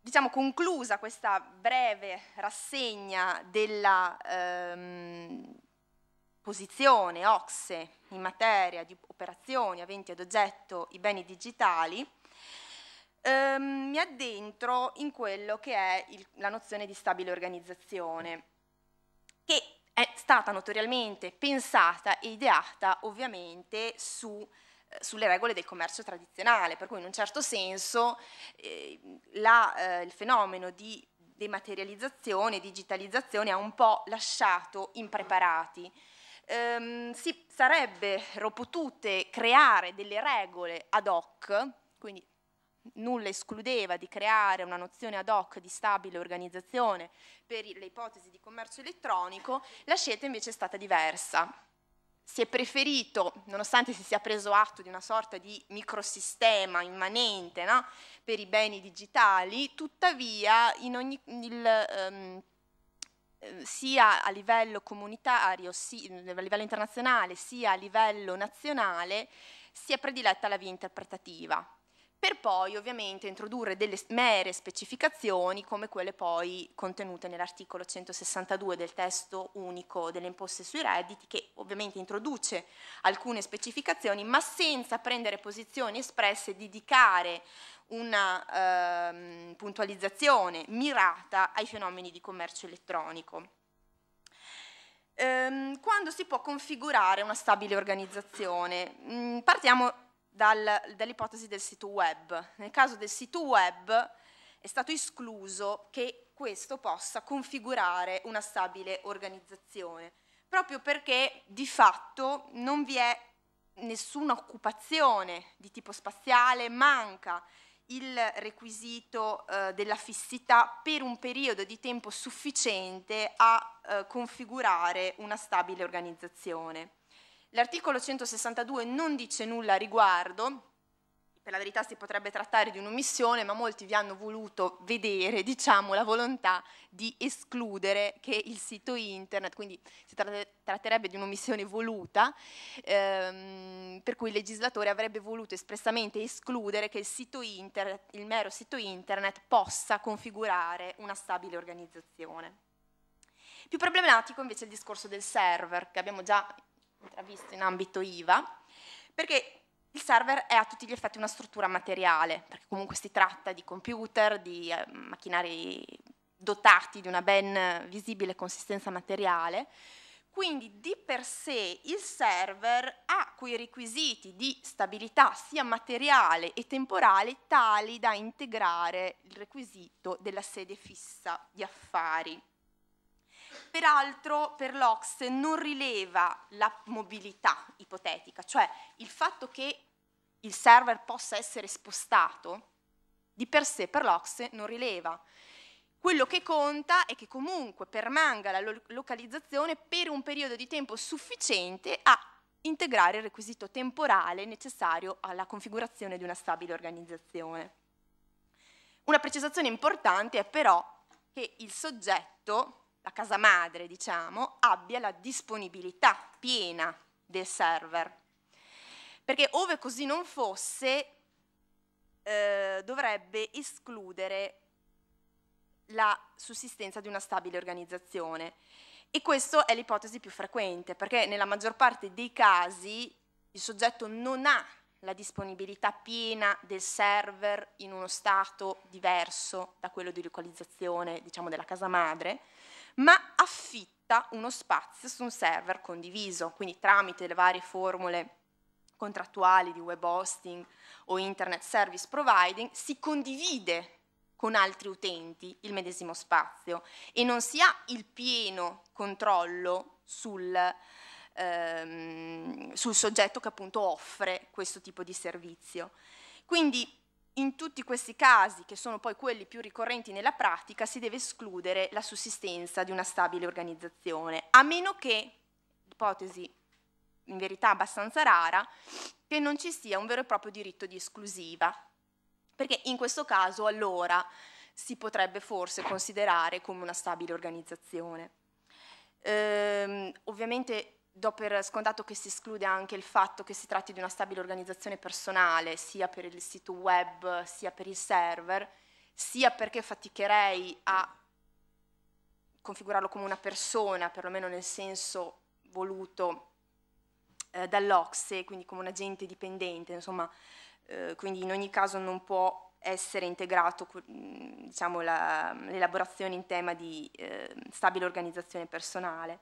diciamo, conclusa questa breve rassegna della... Ehm, posizione, OXE, in materia di operazioni aventi ad oggetto i beni digitali, ehm, mi addentro in quello che è il, la nozione di stabile organizzazione, che è stata notoriamente pensata e ideata ovviamente su eh, sulle regole del commercio tradizionale, per cui in un certo senso eh, la, eh, il fenomeno di dematerializzazione e digitalizzazione ha un po' lasciato impreparati ehm, si sarebbero potute creare delle regole ad hoc, quindi nulla escludeva di creare una nozione ad hoc di stabile organizzazione per le ipotesi di commercio elettronico, la scelta invece è stata diversa. Si è preferito, nonostante si sia preso atto di una sorta di microsistema immanente no? per i beni digitali, tuttavia in ogni, il, um, Ehm, sia a livello comunitario, sia ehm, a livello internazionale, sia a livello nazionale, si è prediletta la via interpretativa, per poi ovviamente introdurre delle mere specificazioni come quelle poi contenute nell'articolo 162 del testo unico delle imposte sui redditi, che ovviamente introduce alcune specificazioni, ma senza prendere posizioni espresse e dedicare una ehm, puntualizzazione mirata ai fenomeni di commercio elettronico. Ehm, quando si può configurare una stabile organizzazione? Mh, mm, partiamo dal, dall'ipotesi del sito web. Nel caso del sito web è stato escluso che questo possa configurare una stabile organizzazione, proprio perché di fatto non vi è nessuna occupazione di tipo spaziale, manca il requisito eh, della fissità per un periodo di tempo sufficiente a eh, configurare una stabile organizzazione. L'articolo 162 non dice nulla a riguardo, per la verità si potrebbe trattare di un'omissione, ma molti vi hanno voluto vedere diciamo, la volontà di escludere che il sito internet, quindi si tratterebbe di un'omissione voluta, ehm, per cui il legislatore avrebbe voluto espressamente escludere che il, sito internet, il mero sito internet possa configurare una stabile organizzazione. Più problematico invece è il discorso del server, che abbiamo già intravisto in ambito IVA, perché il server è a tutti gli effetti una struttura materiale, perché comunque si tratta di computer, di eh, macchinari dotati di una ben visibile consistenza materiale, quindi di per sé il server ha quei requisiti di stabilità sia materiale e temporale tali da integrare il requisito della sede fissa di affari. Peraltro per l'Ox non rileva la mobilità ipotetica, cioè il fatto che il server possa essere spostato di per sé per l'Ox non rileva. Quello che conta è che comunque permanga la lo localizzazione per un periodo di tempo sufficiente a integrare il requisito temporale necessario alla configurazione di una stabile organizzazione. Una precisazione importante è però che il soggetto la casa madre, diciamo, abbia la disponibilità piena del server. Perché ove così non fosse, eh, dovrebbe escludere la sussistenza di una stabile organizzazione. E questa è l'ipotesi più frequente, perché nella maggior parte dei casi il soggetto non ha la disponibilità piena del server in uno stato diverso da quello di localizzazione, diciamo, della casa madre, ma affitta uno spazio su un server condiviso, quindi tramite le varie formule contrattuali di web hosting o internet service providing, si condivide con altri utenti il medesimo spazio e non si ha il pieno controllo sul, ehm, sul soggetto che appunto offre questo tipo di servizio. Quindi in tutti questi casi, che sono poi quelli più ricorrenti nella pratica, si deve escludere la sussistenza di una stabile organizzazione, a meno che, ipotesi in verità abbastanza rara, che non ci sia un vero e proprio diritto di esclusiva, perché in questo caso allora si potrebbe forse considerare come una stabile organizzazione. Ehm, ovviamente do per scontato che si esclude anche il fatto che si tratti di una stabile organizzazione personale, sia per il sito web, sia per il server, sia perché faticherei a configurarlo come una persona, perlomeno nel senso voluto eh, dall'Ocse, quindi come un agente dipendente, insomma, eh, quindi in ogni caso non può essere integrato mm, diciamo, l'elaborazione in tema di eh, stabile organizzazione personale.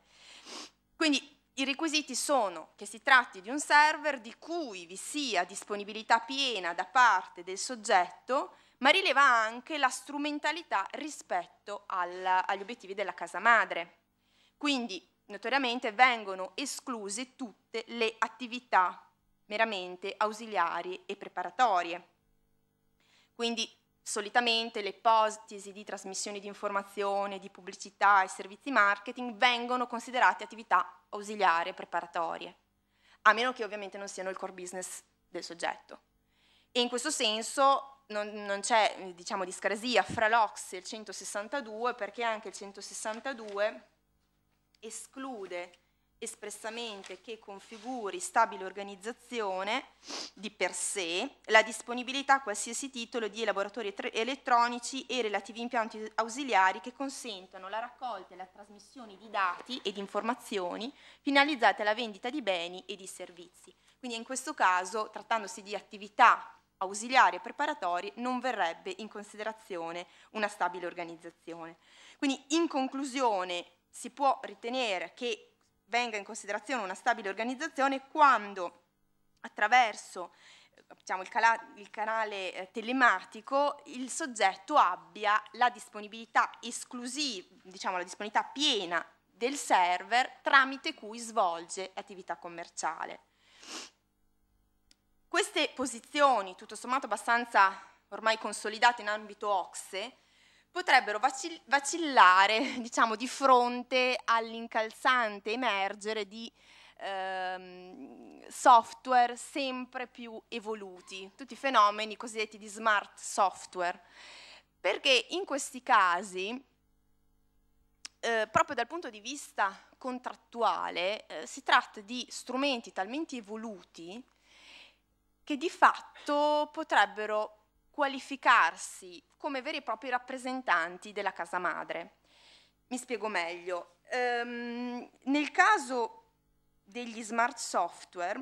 Quindi i requisiti sono che si tratti di un server di cui vi sia disponibilità piena da parte del soggetto, ma rileva anche la strumentalità rispetto alla, agli obiettivi della casa madre. Quindi, notoriamente, vengono escluse tutte le attività meramente ausiliarie e preparatorie. Quindi Solitamente le ipotesi di trasmissione di informazione, di pubblicità e servizi marketing vengono considerate attività ausiliarie, preparatorie, a meno che ovviamente non siano il core business del soggetto. E in questo senso non, non c'è diciamo, discrasia fra l'Ox e il 162 perché anche il 162 esclude espressamente che configuri stabile organizzazione di per sé la disponibilità a qualsiasi titolo di elaboratori elettronici e relativi impianti ausiliari che consentano la raccolta e la trasmissione di dati e di informazioni finalizzate alla vendita di beni e di servizi. Quindi in questo caso, trattandosi di attività ausiliari e preparatori non verrebbe in considerazione una stabile organizzazione. Quindi in conclusione si può ritenere che venga in considerazione una stabile organizzazione quando attraverso eh, diciamo, il, cala, il, canale eh, telematico il soggetto abbia la disponibilità esclusiva, diciamo la disponibilità piena del server tramite cui svolge attività commerciale. Queste posizioni, tutto sommato abbastanza ormai consolidate in ambito OXE, potrebbero vacillare diciamo, di fronte all'incalzante emergere di ehm, software sempre più evoluti, tutti i fenomeni cosiddetti di smart software, perché in questi casi eh, proprio dal punto di vista contrattuale eh, si tratta di strumenti talmente evoluti che di fatto potrebbero qualificarsi come veri e propri rappresentanti della casa madre. Mi spiego meglio. Ehm, nel caso degli smart software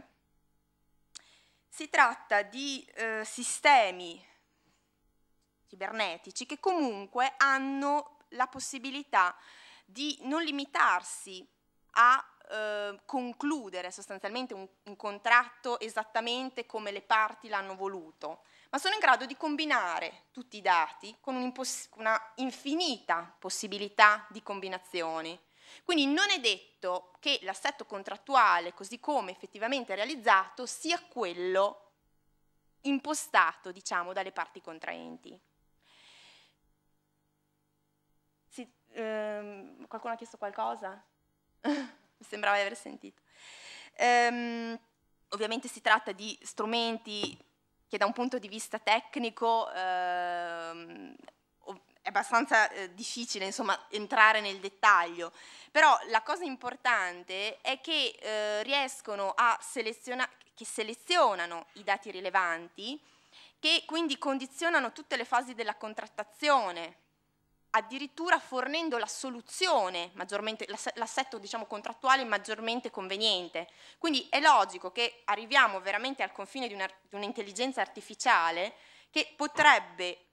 si tratta di eh, sistemi cibernetici che comunque hanno la possibilità di non limitarsi a eh, concludere sostanzialmente un, un contratto esattamente come le parti l'hanno voluto, ma sono in grado di combinare tutti i dati con una infinita possibilità di combinazioni. Quindi non è detto che l'assetto contrattuale, così come effettivamente realizzato, sia quello impostato, diciamo, dalle parti contraenti. Si, ehm, qualcuno ha chiesto qualcosa? Mi sembrava di aver sentito. Ehm, ovviamente si tratta di strumenti che da un punto di vista tecnico ehm, è abbastanza eh, difficile insomma, entrare nel dettaglio, però la cosa importante è che eh, riescono a selezionare, che selezionano i dati rilevanti, che quindi condizionano tutte le fasi della contrattazione addirittura fornendo la soluzione, maggiormente, l'assetto diciamo, contrattuale maggiormente conveniente. Quindi è logico che arriviamo veramente al confine di un'intelligenza artificiale che potrebbe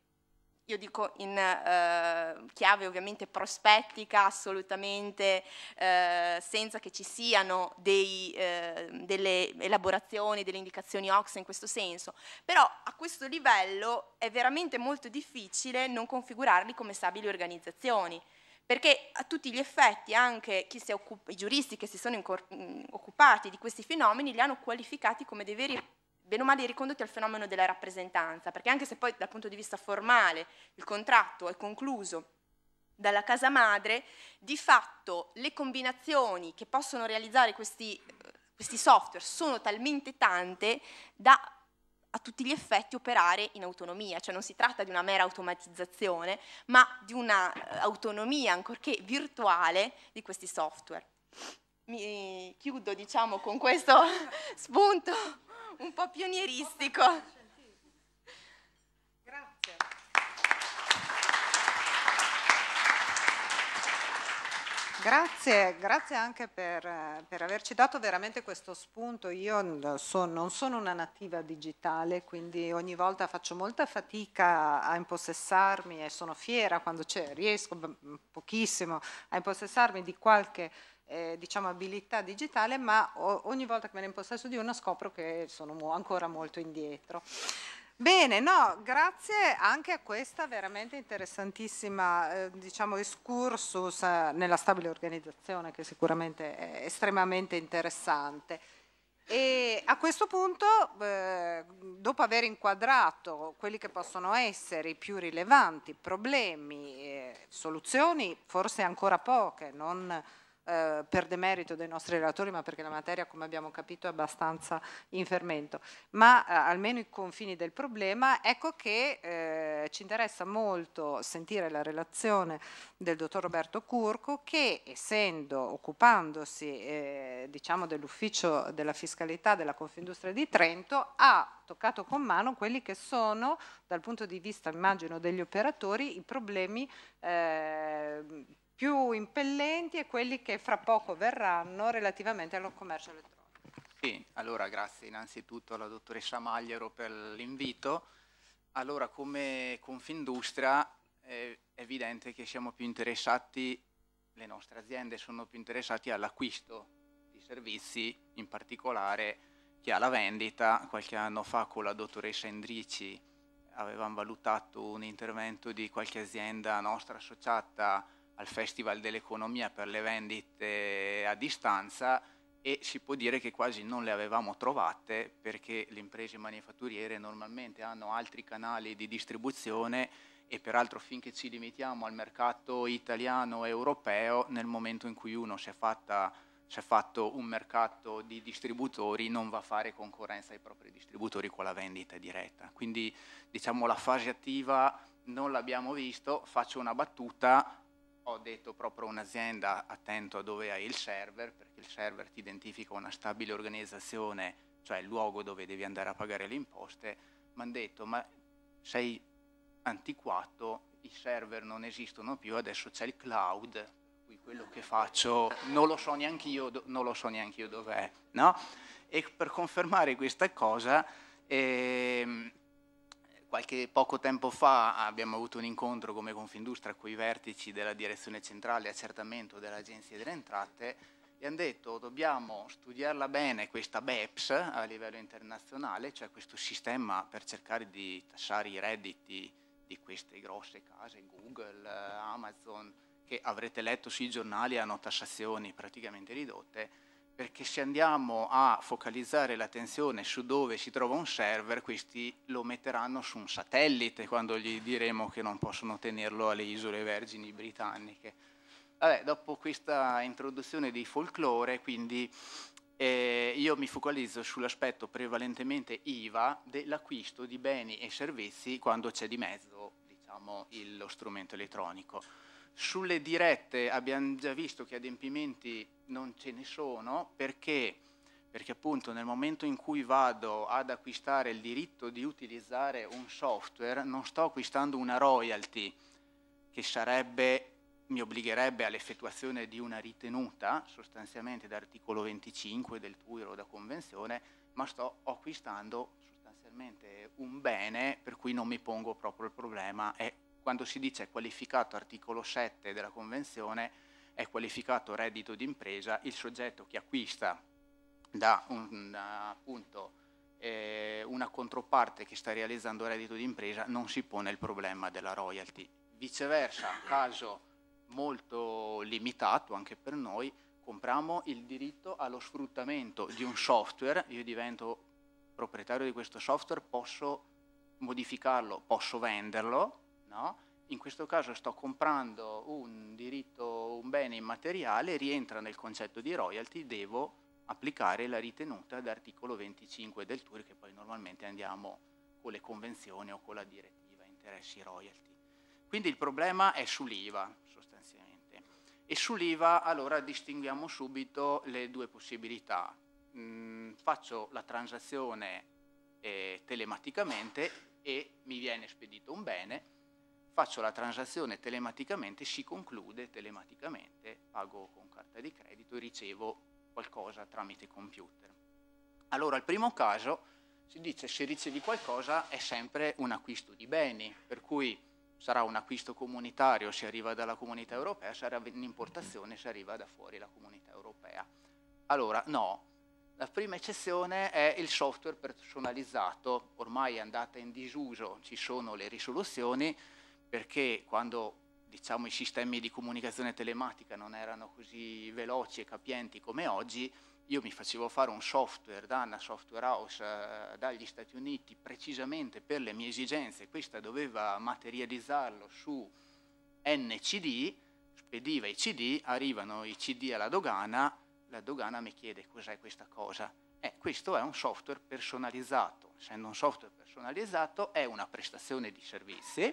io dico in eh, chiave ovviamente prospettica, assolutamente eh, senza che ci siano dei, eh, delle elaborazioni, delle indicazioni OX in questo senso, però a questo livello è veramente molto difficile non configurarli come stabili organizzazioni perché a tutti gli effetti anche occupa, i giuristi che si sono mm, occupati di questi fenomeni li hanno qualificati come dei veri bene o male ricondotti al fenomeno della rappresentanza, perché anche se poi dal punto di vista formale il contratto è concluso dalla casa madre, di fatto le combinazioni che possono realizzare questi, eh, questi software sono talmente tante da a tutti gli effetti operare in autonomia, cioè non si tratta di una mera automatizzazione, ma di un'autonomia eh, ancorché virtuale di questi software. Mi chiudo diciamo con questo spunto un po' pionieristico. Grazie. Grazie, anche per, per, averci dato veramente questo spunto. Io sono, non sono una nativa digitale, quindi ogni volta faccio molta fatica a impossessarmi e sono fiera quando riesco, pochissimo, a impossessarmi di qualche eh, diciamo abilità digitale, ma ogni volta che me ne impostesso di una scopro che sono mo ancora molto indietro. Bene, no, grazie anche a questa veramente interessantissima eh, diciamo, excursus eh, nella stabile organizzazione che sicuramente è estremamente interessante. E a questo punto, eh, dopo aver inquadrato quelli che possono essere i più rilevanti problemi, eh, soluzioni forse ancora poche, non eh, per demerito dei nostri relatori, ma perché la materia, come abbiamo capito, è abbastanza in fermento. Ma eh, almeno i confini del problema, ecco che eh, ci interessa molto sentire la relazione del dottor Roberto Curco che, essendo, occupandosi eh, diciamo dell'ufficio della fiscalità della Confindustria di Trento, ha toccato con mano quelli che sono, dal punto di vista, immagino, degli operatori, i problemi eh, più impellenti e quelli che fra poco verranno relativamente al commercio elettronico. Sì, allora grazie innanzitutto alla dottoressa Magliero per l'invito. Allora, come Confindustria è evidente che siamo più interessati, le nostre aziende sono più interessate all'acquisto di servizi, in particolare che alla vendita. Qualche anno fa con la dottoressa Endrici avevamo valutato un intervento di qualche azienda nostra associata al Festival dell'Economia per le vendite a distanza e si può dire che quasi non le avevamo trovate perché le imprese manifatturiere normalmente hanno altri canali di distribuzione e peraltro finché ci limitiamo al mercato italiano e europeo, nel momento in cui uno si è, fatta, si è, fatto un mercato di distributori non va a fare concorrenza ai propri distributori con la vendita diretta. Quindi diciamo la fase attiva non l'abbiamo visto, faccio una battuta, ho detto proprio un'azienda attento a dove hai il server, perché il server ti identifica una stabile organizzazione, cioè il luogo dove devi andare a pagare le imposte, mi hanno detto ma sei antiquato, i server non esistono più, adesso c'è il cloud, qui quello che faccio non lo so neanche io, non lo so neanche io dov'è, no? E per confermare questa cosa... Ehm, Qualche poco tempo fa abbiamo avuto un incontro come Confindustria con i vertici della direzione centrale accertamento dell'Agenzia delle Entrate e hanno detto dobbiamo studiarla bene questa BEPS a livello internazionale, cioè questo sistema per cercare di tassare i redditi di queste grosse case, Google, Amazon, che avrete letto sui giornali hanno tassazioni praticamente ridotte perché se andiamo a focalizzare l'attenzione su dove si trova un server, questi lo metteranno su un satellite quando gli diremo che non possono tenerlo alle isole vergini britanniche. Vabbè, dopo questa introduzione di folklore, quindi eh, io mi focalizzo sull'aspetto prevalentemente IVA dell'acquisto di beni e servizi quando c'è di mezzo diciamo, il, lo strumento elettronico. Sulle dirette abbiamo già visto che adempimenti non ce ne sono perché, perché appunto nel momento in cui vado ad acquistare il diritto di utilizzare un software non sto acquistando una royalty che sarebbe, mi obbligherebbe all'effettuazione di una ritenuta sostanzialmente dall'articolo 25 del TUIRO da convenzione, ma sto acquistando sostanzialmente un bene per cui non mi pongo proprio il problema, è quando si dice qualificato articolo 7 della Convenzione, è qualificato reddito d'impresa il soggetto che acquista da un, appunto, eh, una controparte che sta realizzando reddito d'impresa non si pone il problema della royalty. Viceversa, caso molto limitato anche per noi, compriamo il diritto allo sfruttamento di un software, io divento proprietario di questo software, posso modificarlo, posso venderlo, no? in questo caso sto comprando un diritto, un bene immateriale, rientra nel concetto di royalty, devo applicare la ritenuta d'articolo 25 del TUR, che poi normalmente andiamo con le convenzioni o con la direttiva interessi royalty. Quindi il problema è sull'IVA sostanzialmente. E sull'IVA allora distinguiamo subito le due possibilità. Mm, faccio la transazione eh, telematicamente e mi viene spedito un bene, faccio la transazione telematicamente, si conclude telematicamente, pago con carta di credito e ricevo qualcosa tramite computer. Allora, al primo caso si dice se ricevi qualcosa è sempre un acquisto di beni, per cui sarà un acquisto comunitario se arriva dalla comunità europea, sarà un'importazione se arriva da fuori la comunità europea. Allora, no, la prima eccezione è il software personalizzato, ormai è andata in disuso, ci sono le risoluzioni, perché quando diciamo, i sistemi di comunicazione telematica non erano così veloci e capienti come oggi, io mi facevo fare un software da una software house eh, dagli Stati Uniti precisamente per le mie esigenze, questa doveva materializzarlo su NCD, spediva i CD, arrivano i CD alla dogana, la dogana mi chiede cos'è questa cosa. Eh, questo è un software personalizzato, essendo un software personalizzato è una prestazione di servizi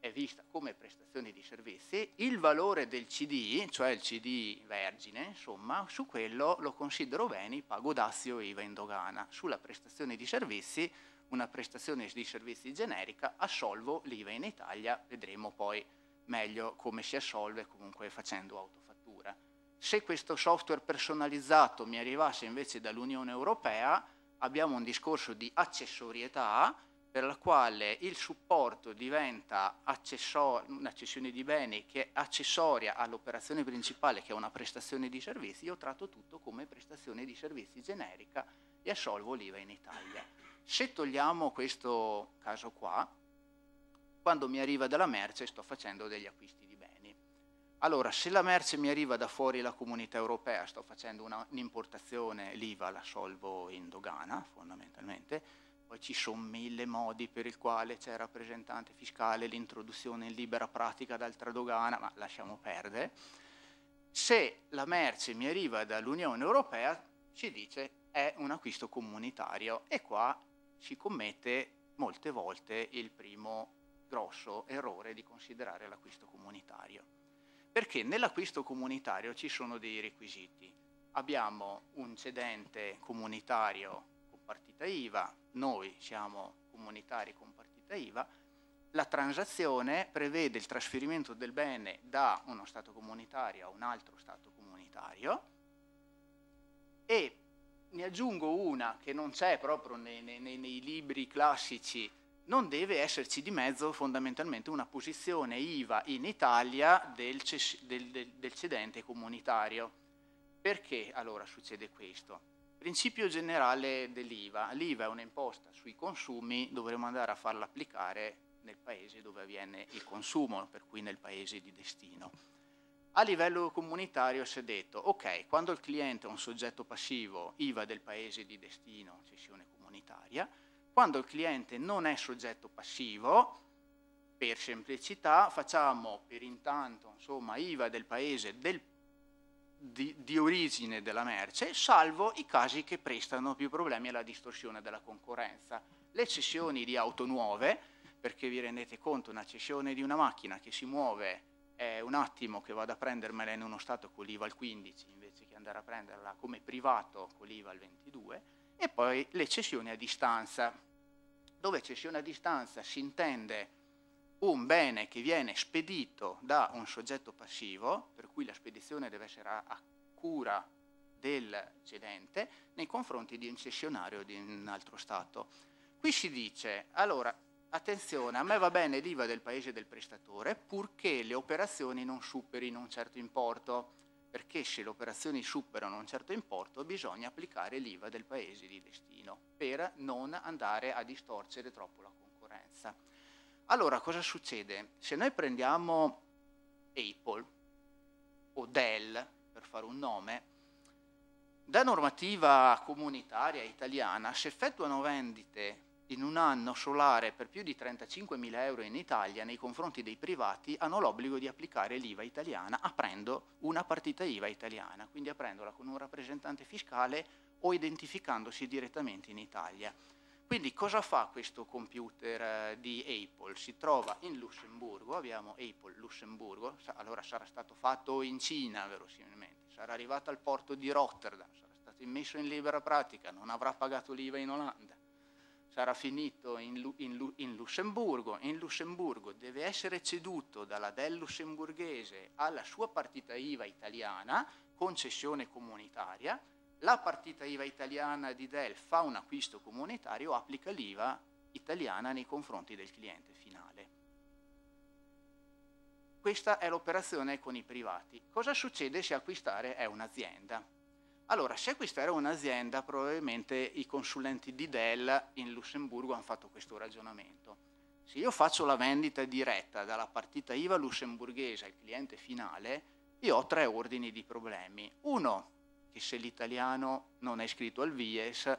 è vista come prestazione di servizi, il valore del CD, cioè il CD vergine, insomma, su quello lo considero beni, pago dazio, IVA in dogana. Sulla prestazione di servizi, una prestazione di servizi generica, assolvo l'IVA in Italia, vedremo poi meglio come si assolve comunque facendo autofattura. Se questo software personalizzato mi arrivasse invece dall'Unione Europea, abbiamo un discorso di accessorietà, per la quale il supporto diventa un'accessione di beni che è accessoria all'operazione principale che è una prestazione di servizi, io tratto tutto come prestazione di servizi generica e assolvo l'IVA in Italia. Se togliamo questo caso qua, quando mi arriva della merce sto facendo degli acquisti di beni. Allora, se la merce mi arriva da fuori la comunità europea, sto facendo un'importazione, l'IVA la solvo in dogana fondamentalmente, poi ci sono mille modi per il quale c'è il rappresentante fiscale, l'introduzione in libera pratica d'altra dogana, ma lasciamo perdere. Se la merce mi arriva dall'Unione Europea, ci dice è un acquisto comunitario e qua si commette molte volte il primo grosso errore di considerare l'acquisto comunitario. Perché nell'acquisto comunitario ci sono dei requisiti. Abbiamo un cedente comunitario partita IVA, noi siamo comunitari con partita IVA, la transazione prevede il trasferimento del bene da uno Stato comunitario a un altro Stato comunitario e ne aggiungo una che non c'è proprio nei, nei, nei, libri classici, non deve esserci di mezzo fondamentalmente una posizione IVA in Italia del, del, del, del cedente comunitario. Perché allora succede questo? Principio generale dell'IVA. L'IVA è un'imposta sui consumi, dovremmo andare a farla applicare nel paese dove avviene il consumo, per cui nel paese di destino. A livello comunitario si è detto, ok, quando il cliente è un soggetto passivo, IVA del paese di destino, cessione comunitaria, quando il cliente non è soggetto passivo, per semplicità facciamo per intanto insomma, IVA del paese del di, di origine della merce, salvo i casi che prestano più problemi alla distorsione della concorrenza. Le cessioni di auto nuove, perché vi rendete conto, una cessione di una macchina che si muove è un attimo che vado a prendermela in uno stato con l'IVA al 15 invece che andare a prenderla come privato con l'IVA al 22 e poi le cessioni a distanza dove cessione a distanza si intende un bene che viene spedito da un soggetto passivo, per cui la spedizione deve essere a cura del cedente, nei confronti di un cessionario di un altro Stato. Qui si dice, allora, attenzione, a me va bene l'IVA del paese del prestatore, purché le operazioni non superino un certo importo, perché se le operazioni superano un certo importo bisogna applicare l'IVA del paese di destino, per non andare a distorcere troppo la concorrenza. Allora cosa succede? Se noi prendiamo Apple o Dell, per fare un nome, da normativa comunitaria italiana, se effettuano vendite in un anno solare per più di 35.000 euro in Italia nei confronti dei privati hanno l'obbligo di applicare l'IVA italiana aprendo una partita IVA italiana, quindi aprendola con un rappresentante fiscale o identificandosi direttamente in Italia. Quindi cosa fa questo computer eh, di Apple? Si trova in Lussemburgo, abbiamo Apple Lussemburgo, sa allora sarà stato fatto in Cina verosimilmente, sarà arrivato al porto di Rotterdam, sarà stato immesso in libera pratica, non avrà pagato l'IVA in Olanda, sarà finito in, Lu in, Lu in Lussemburgo, in Lussemburgo deve essere ceduto dalla Dell lussemburghese alla sua partita IVA italiana, concessione comunitaria, la partita IVA italiana di Dell fa un acquisto comunitario, applica l'IVA italiana nei confronti del cliente finale. Questa è l'operazione con i privati. Cosa succede se acquistare è un'azienda? Allora, se acquistare è un'azienda, probabilmente i consulenti di Dell in Lussemburgo hanno fatto questo ragionamento. Se io faccio la vendita diretta dalla partita IVA lussemburghese al cliente finale, io ho tre ordini di problemi. Uno, che se l'italiano non è iscritto al VIES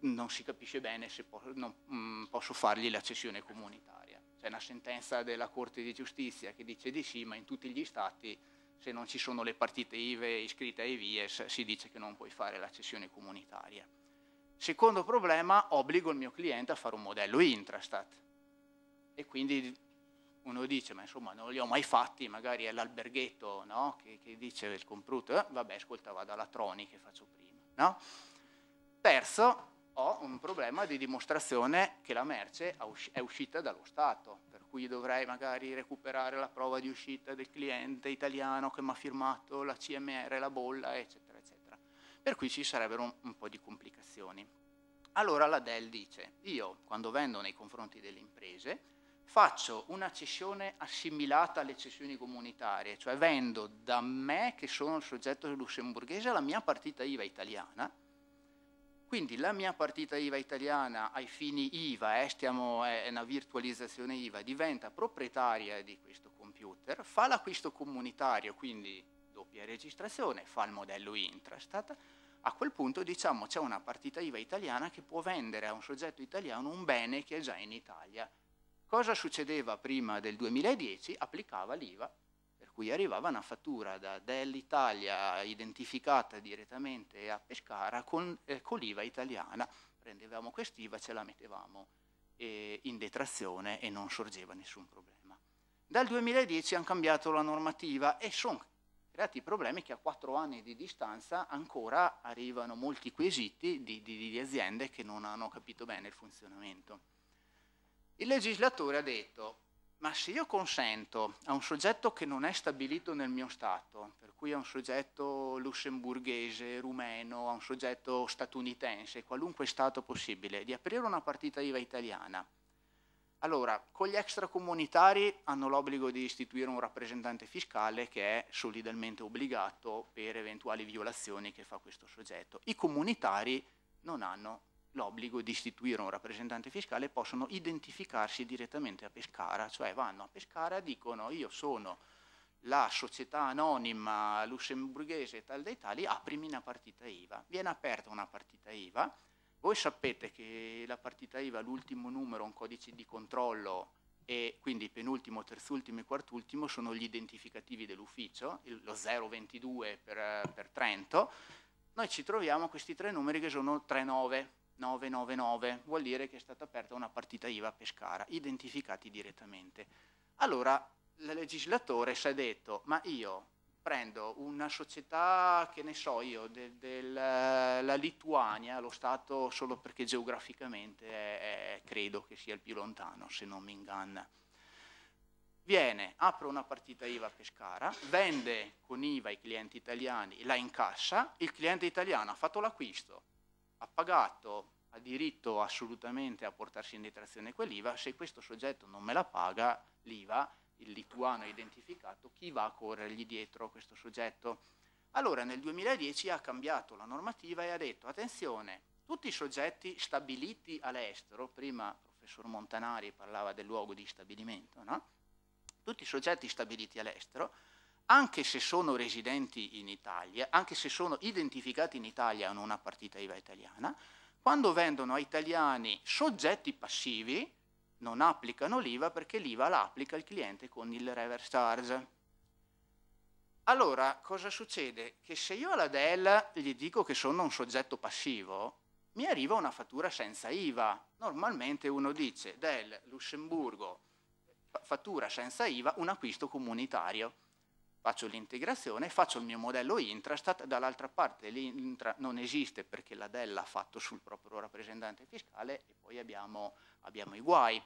non si capisce bene se posso, non, mh, mm, posso fargli la cessione comunitaria. C'è una sentenza della Corte di Giustizia che dice di sì, ma in tutti gli stati se non ci sono le partite IVE iscritte ai VIES si dice che non puoi fare la cessione comunitaria. Secondo problema, obbligo il mio cliente a fare un modello Intrastat e quindi uno dice, ma insomma non li ho mai fatti, magari è l'alberghetto no? che, che, dice il computer, eh, vabbè ascolta vado alla Troni che faccio prima. No? Terzo, ho un problema di dimostrazione che la merce è uscita dallo Stato, per cui dovrei magari recuperare la prova di uscita del cliente italiano che mi ha firmato la CMR, la bolla, eccetera, eccetera. Per cui ci sarebbero un, un po' di complicazioni. Allora la Dell dice, io quando vendo nei confronti delle imprese, faccio una cessione assimilata alle cessioni comunitarie, cioè vendo da me, che sono il soggetto lussemburghese, la mia partita IVA italiana, quindi la mia partita IVA italiana ai fini IVA, eh, stiamo, è una virtualizzazione IVA, diventa proprietaria di questo computer, fa l'acquisto comunitario, quindi doppia registrazione, fa il modello Intrastat, a quel punto diciamo c'è una partita IVA italiana che può vendere a un soggetto italiano un bene che è già in Italia Cosa succedeva prima del 2010? Applicava l'IVA, per cui arrivava una fattura da dell'Italia identificata direttamente a Pescara con, eh, con l'IVA italiana. Prendevamo quest'IVA, ce la mettevamo eh, in detrazione e non sorgeva nessun problema. Dal 2010 hanno cambiato la normativa e sono creati problemi che a quattro anni di distanza ancora arrivano molti quesiti di, di, di aziende che non hanno capito bene il funzionamento. Il legislatore ha detto, ma se io consento a un soggetto che non è stabilito nel mio Stato, per cui a un soggetto lussemburghese, rumeno, a un soggetto statunitense, qualunque Stato possibile, di aprire una partita IVA italiana, allora, con gli extracomunitari hanno l'obbligo di istituire un rappresentante fiscale che è solidalmente obbligato per eventuali violazioni che fa questo soggetto. I comunitari non hanno l'obbligo di istituire un rappresentante fiscale possono identificarsi direttamente a Pescara, cioè vanno a Pescara e dicono io sono la società anonima lussemburghese tal dei tali, aprimi una partita IVA. Viene aperta una partita IVA, voi sapete che la partita IVA, l'ultimo numero, un codice di controllo e quindi penultimo, terzultimo e quartultimo sono gli identificativi dell'ufficio, lo 022 per, per Trento, noi ci troviamo questi tre numeri che sono 39. 999, vuol dire che è stata aperta una partita IVA a Pescara, identificati direttamente. Allora il legislatore si è detto, ma io prendo una società, che ne so io, della de Lituania, lo Stato solo perché geograficamente è, è, credo che sia il più lontano, se non mi inganna. Viene, apre una partita IVA a Pescara, vende con IVA i clienti italiani, la incassa, il cliente italiano ha fatto l'acquisto, ha pagato, ha diritto assolutamente a portarsi in detrazione quell'IVA, se questo soggetto non me la paga l'IVA, il lituano è identificato, chi va a corrergli dietro questo soggetto? Allora nel 2010 ha cambiato la normativa e ha detto attenzione, tutti i soggetti stabiliti all'estero, prima il professor Montanari parlava del luogo di stabilimento, no? tutti i soggetti stabiliti all'estero anche se sono residenti in Italia, anche se sono identificati in Italia hanno una partita IVA italiana, quando vendono a italiani soggetti passivi non applicano l'IVA perché l'IVA la applica il cliente con il reverse charge. Allora, cosa succede? Che se io alla Dell gli dico che sono un soggetto passivo, mi arriva una fattura senza IVA. Normalmente uno dice Dell, Lussemburgo, fattura senza IVA, un acquisto comunitario faccio l'integrazione, faccio il mio modello intrastat, dall'altra parte l'intra non esiste perché la DEL l'ha fatto sul proprio rappresentante fiscale e poi abbiamo, abbiamo i guai.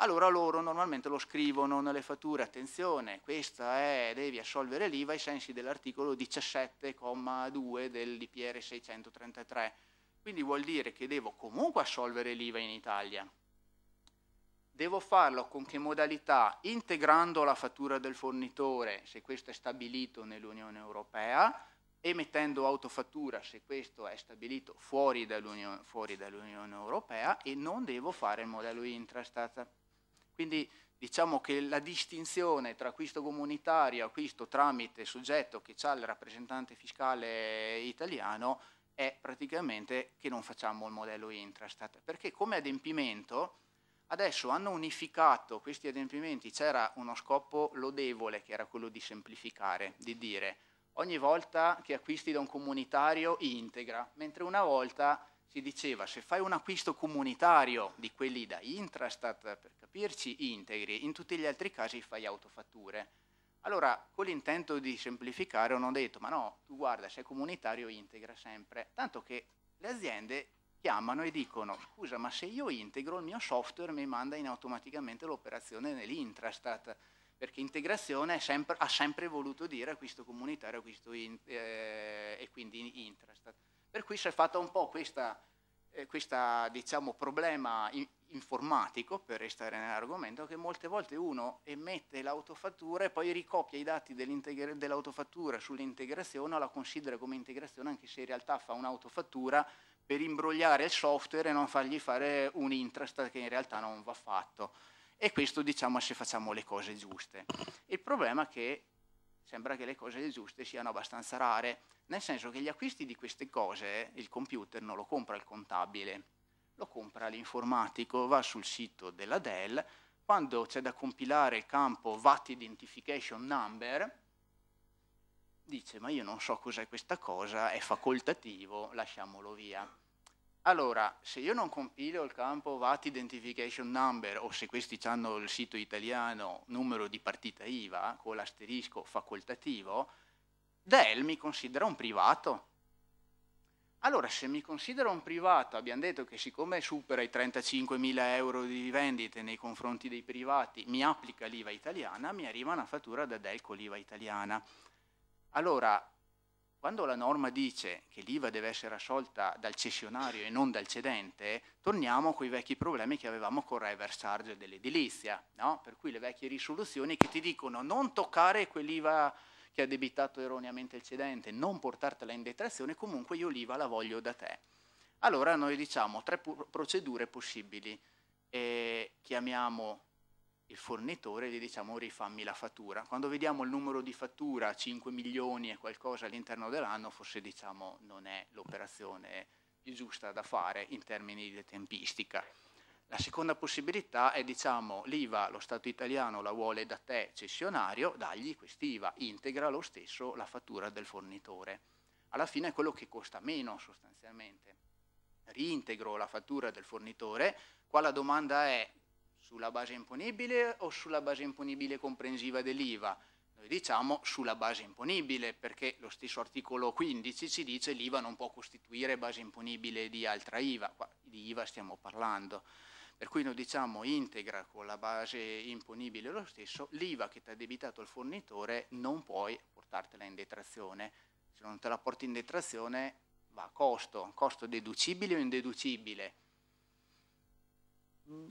Allora loro normalmente lo scrivono nelle fatture, attenzione, questa è, devi assolvere l'IVA ai sensi dell'articolo 17,2 del DPR 633, quindi vuol dire che devo comunque assolvere l'IVA in Italia, Devo farlo con che modalità? Integrando la fattura del fornitore, se questo è stabilito nell'Unione Europea, emettendo autofattura se questo è stabilito fuori, dall'Unione, dall Europea e non devo fare il modello intrastat. Quindi diciamo che la distinzione tra acquisto comunitario e acquisto tramite soggetto che ha il rappresentante fiscale italiano è praticamente che non facciamo il modello intrastat, perché come adempimento Adesso hanno unificato questi adempimenti, c'era uno scopo lodevole che era quello di semplificare, di dire ogni volta che acquisti da un comunitario integra, mentre una volta si diceva se fai un acquisto comunitario di quelli da Intrastat, per capirci, integri, in tutti gli altri casi fai autofatture. Allora, con l'intento di semplificare, hanno detto, ma no, tu guarda, se è comunitario integra sempre, tanto che le aziende chiamano e dicono scusa ma se io integro il mio software mi manda in automaticamente l'operazione nell'intrastat perché integrazione sempre, ha sempre voluto dire acquisto comunitario acquisto in, eh, e quindi intrastat per cui si è fatta un po' questa, eh, questa diciamo problema in, informatico per restare nell'argomento che molte volte uno emette l'autofattura e poi ricopia i dati dell'autofattura sull'integrazione o la considera come integrazione anche se in realtà fa un'autofattura per imbrogliare il software e non fargli fare un interest che in realtà non va fatto. E questo diciamo se facciamo le cose giuste. Il problema è che sembra che le cose giuste siano abbastanza rare, nel senso che gli acquisti di queste cose, il computer non lo compra il contabile, lo compra l'informatico, va sul sito della Dell, quando c'è da compilare il campo VAT Identification Number, dice ma io non so cos'è questa cosa, è facoltativo, lasciamolo via. Allora, se io non compilo il campo VAT Identification Number o se questi hanno il sito italiano numero di partita IVA con l'asterisco facoltativo, Dell mi considera un privato. Allora, se mi considero un privato, abbiamo detto che siccome supera i 35.000 euro di vendite nei confronti dei privati, mi applica l'IVA italiana, mi arriva una fattura da Dell con l'IVA italiana. Allora, quando la norma dice che l'IVA deve essere assolta dal cessionario e non dal cedente, torniamo a quei vecchi problemi che avevamo con reverse charge dell'edilizia, no? per cui le vecchie risoluzioni che ti dicono non toccare quell'IVA che ha debitato erroneamente il cedente, non portartela in detrazione, comunque io l'IVA la voglio da te. Allora noi diciamo tre procedure possibili, E chiamiamo il fornitore gli diciamo rifammi la fattura. Quando vediamo il numero di fattura, 5 milioni e qualcosa all'interno dell'anno, forse diciamo non è l'operazione più giusta da fare in termini di tempistica. La seconda possibilità è diciamo l'IVA, lo Stato italiano la vuole da te cessionario, dagli quest'IVA, integra lo stesso la fattura del fornitore. Alla fine è quello che costa meno sostanzialmente. Rintegro la fattura del fornitore, qua la domanda è sulla base imponibile o sulla base imponibile comprensiva dell'IVA? Noi diciamo sulla base imponibile perché lo stesso articolo 15 ci dice l'IVA non può costituire base imponibile di altra IVA, Qua di IVA stiamo parlando. Per cui noi diciamo integra con la base imponibile lo stesso, l'IVA che ti ha debitato il fornitore non puoi portartela in detrazione. Se non te la porti in detrazione va a costo, costo deducibile o indeducibile mm,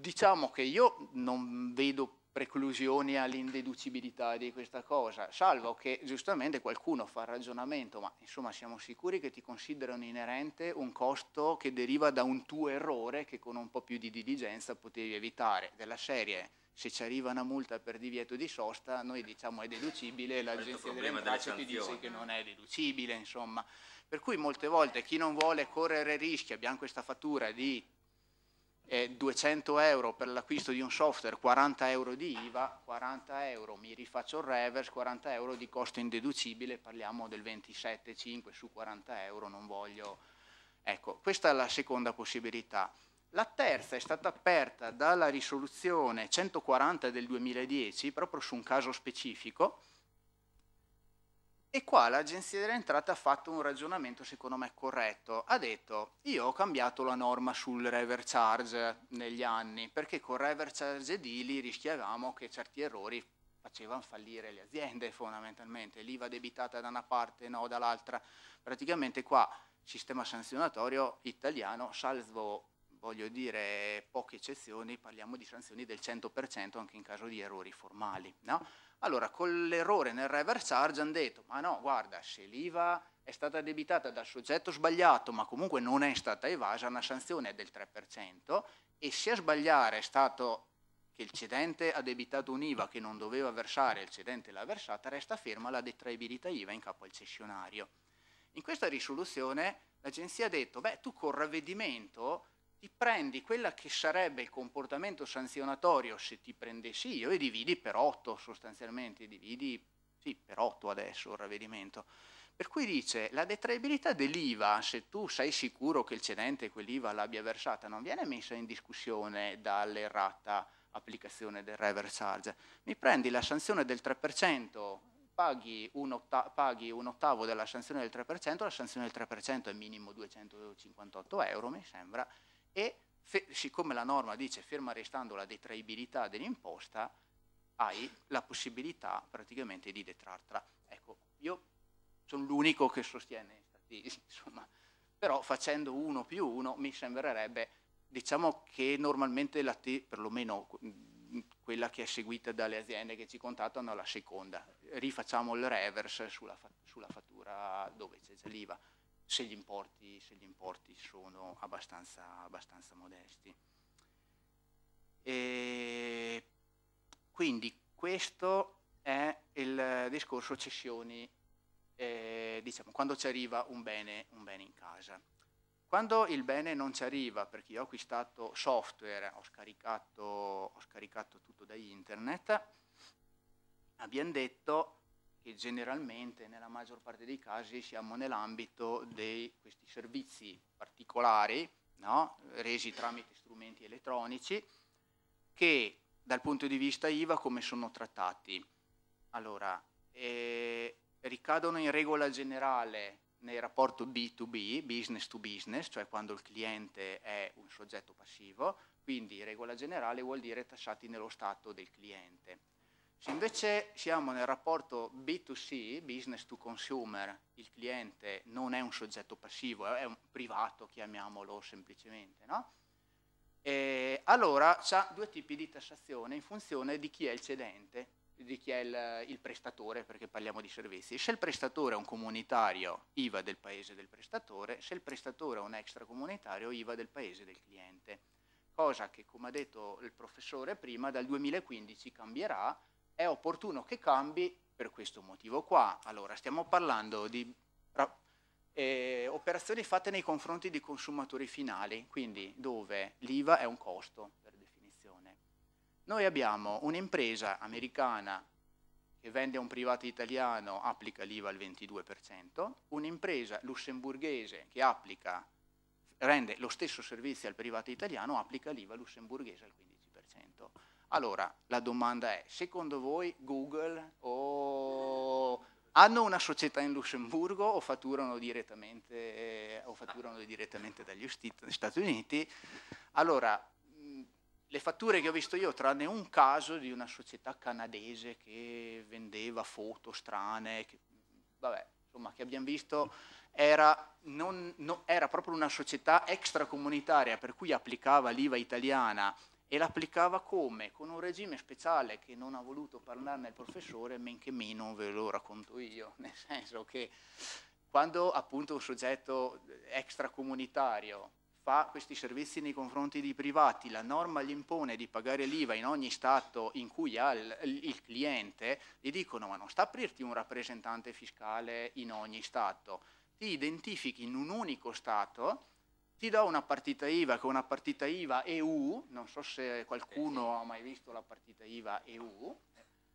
diciamo che io non vedo preclusioni all'indeducibilità di questa cosa, salvo che giustamente qualcuno fa il ragionamento, ma insomma siamo sicuri che ti considerano inerente un costo che deriva da un tuo errore che con un po' più di diligenza potevi evitare, della serie se ci arriva una multa per divieto di sosta, noi diciamo è deducibile, l'agenzia delle entrate ti dice che non è deducibile, insomma. Per cui molte volte chi non vuole correre rischi, abbiamo questa fattura di eh, 200 euro per l'acquisto di un software, 40 euro di IVA, 40 euro mi rifaccio il reverse, 40 euro di costo indeducibile, parliamo del 27,5 su 40 euro, non voglio... Ecco, questa è la seconda possibilità. La terza è stata aperta dalla risoluzione 140 del 2010, proprio su un caso specifico, e qua l'agenzia delle entrate ha fatto un ragionamento secondo me corretto. Ha detto, io ho cambiato la norma sul charge negli anni, perché con charge edili rischiavamo che certi errori facevano fallire le aziende fondamentalmente, l'IVA debitata da una parte, no dall'altra. Praticamente qua, sistema sanzionatorio italiano, salvo voglio dire poche eccezioni, parliamo di sanzioni del 100% anche in caso di errori formali. No? Allora, con l'errore nel reverse charge hanno detto, ma no, guarda, se l'IVA è stata debitata dal soggetto sbagliato, ma comunque non è stata evasa, una sanzione è del 3%, e se a sbagliare è stato che il cedente ha debitato un'IVA che non doveva versare e il cedente l'ha versata, resta ferma la detraibilità IVA in capo al cessionario. In questa risoluzione l'agenzia ha detto, beh, tu con ravvedimento ti prendi quella che sarebbe il comportamento sanzionatorio se ti prendessi io e dividi per 8 sostanzialmente, dividi sì, per 8 adesso il ravvedimento. Per cui dice la detraibilità dell'IVA, se tu sei sicuro che il cedente quell'IVA l'abbia versata, non viene messa in discussione dall'errata applicazione del reverse charge. Mi prendi la sanzione del 3%, paghi un, otta paghi un ottavo della sanzione del 3%, la sanzione del 3% è minimo 258 euro, mi sembra, e siccome la norma dice ferma restando la detraibilità dell'imposta, hai la possibilità praticamente di detrarla. Ecco, io sono l'unico che sostiene questa tesi, insomma, però facendo uno più uno mi sembrerebbe, diciamo che normalmente la T, perlomeno quella che è seguita dalle aziende che ci contattano, è la seconda. Rifacciamo il reverse sulla, sulla fattura dove c'è già l'IVA se gli importi, se gli importi sono abbastanza, abbastanza modesti. E quindi questo è il discorso cessioni, eh, diciamo, quando ci arriva un bene, un bene in casa. Quando il bene non ci arriva, perché io ho acquistato software, ho scaricato, ho scaricato tutto da internet, abbiamo detto che generalmente nella maggior parte dei casi siamo nell'ambito di questi servizi particolari no? resi tramite strumenti elettronici che dal punto di vista IVA come sono trattati? Allora, eh, ricadono in regola generale nel rapporto B2B, business to business, cioè quando il cliente è un soggetto passivo, quindi regola generale vuol dire tassati nello stato del cliente. Se invece siamo nel rapporto B2C, business to consumer, il cliente non è un soggetto passivo, è un privato, chiamiamolo semplicemente, no? E allora ha due tipi di tassazione in funzione di chi è il cedente, di chi è il, il prestatore, perché parliamo di servizi. Se il prestatore è un comunitario, IVA del paese del prestatore, se il prestatore è un extracomunitario, IVA del paese del cliente. Cosa che, come ha detto il professore prima, dal 2015 cambierà è opportuno che cambi per questo motivo qua. Allora, stiamo parlando di eh, operazioni fatte nei confronti di consumatori finali, quindi dove l'IVA è un costo per definizione. Noi abbiamo un'impresa americana che vende a un privato italiano, applica l'IVA al 22%, un'impresa lussemburghese che applica, rende lo stesso servizio al privato italiano, applica l'IVA lussemburghese al 15%. Allora, la domanda è, secondo voi Google o... hanno una società in Lussemburgo o fatturano direttamente, o fatturano direttamente dagli Stati Uniti? Allora, le fatture che ho visto io, tranne un caso di una società canadese che vendeva foto strane, che, vabbè, insomma, che abbiamo visto, era, non, no, era proprio una società extracomunitaria per cui applicava l'IVA italiana e l'applicava come? Con un regime speciale che non ha voluto parlarne il professore, men che meno ve lo racconto io, nel senso che quando appunto un soggetto extracomunitario fa questi servizi nei confronti di privati, la norma gli impone di pagare l'IVA in ogni stato in cui ha il, il, cliente, gli dicono ma non sta a aprirti un rappresentante fiscale in ogni stato, ti identifichi in un unico stato ti do una partita IVA che è una partita IVA EU, non so se qualcuno eh ha mai visto la partita IVA EU,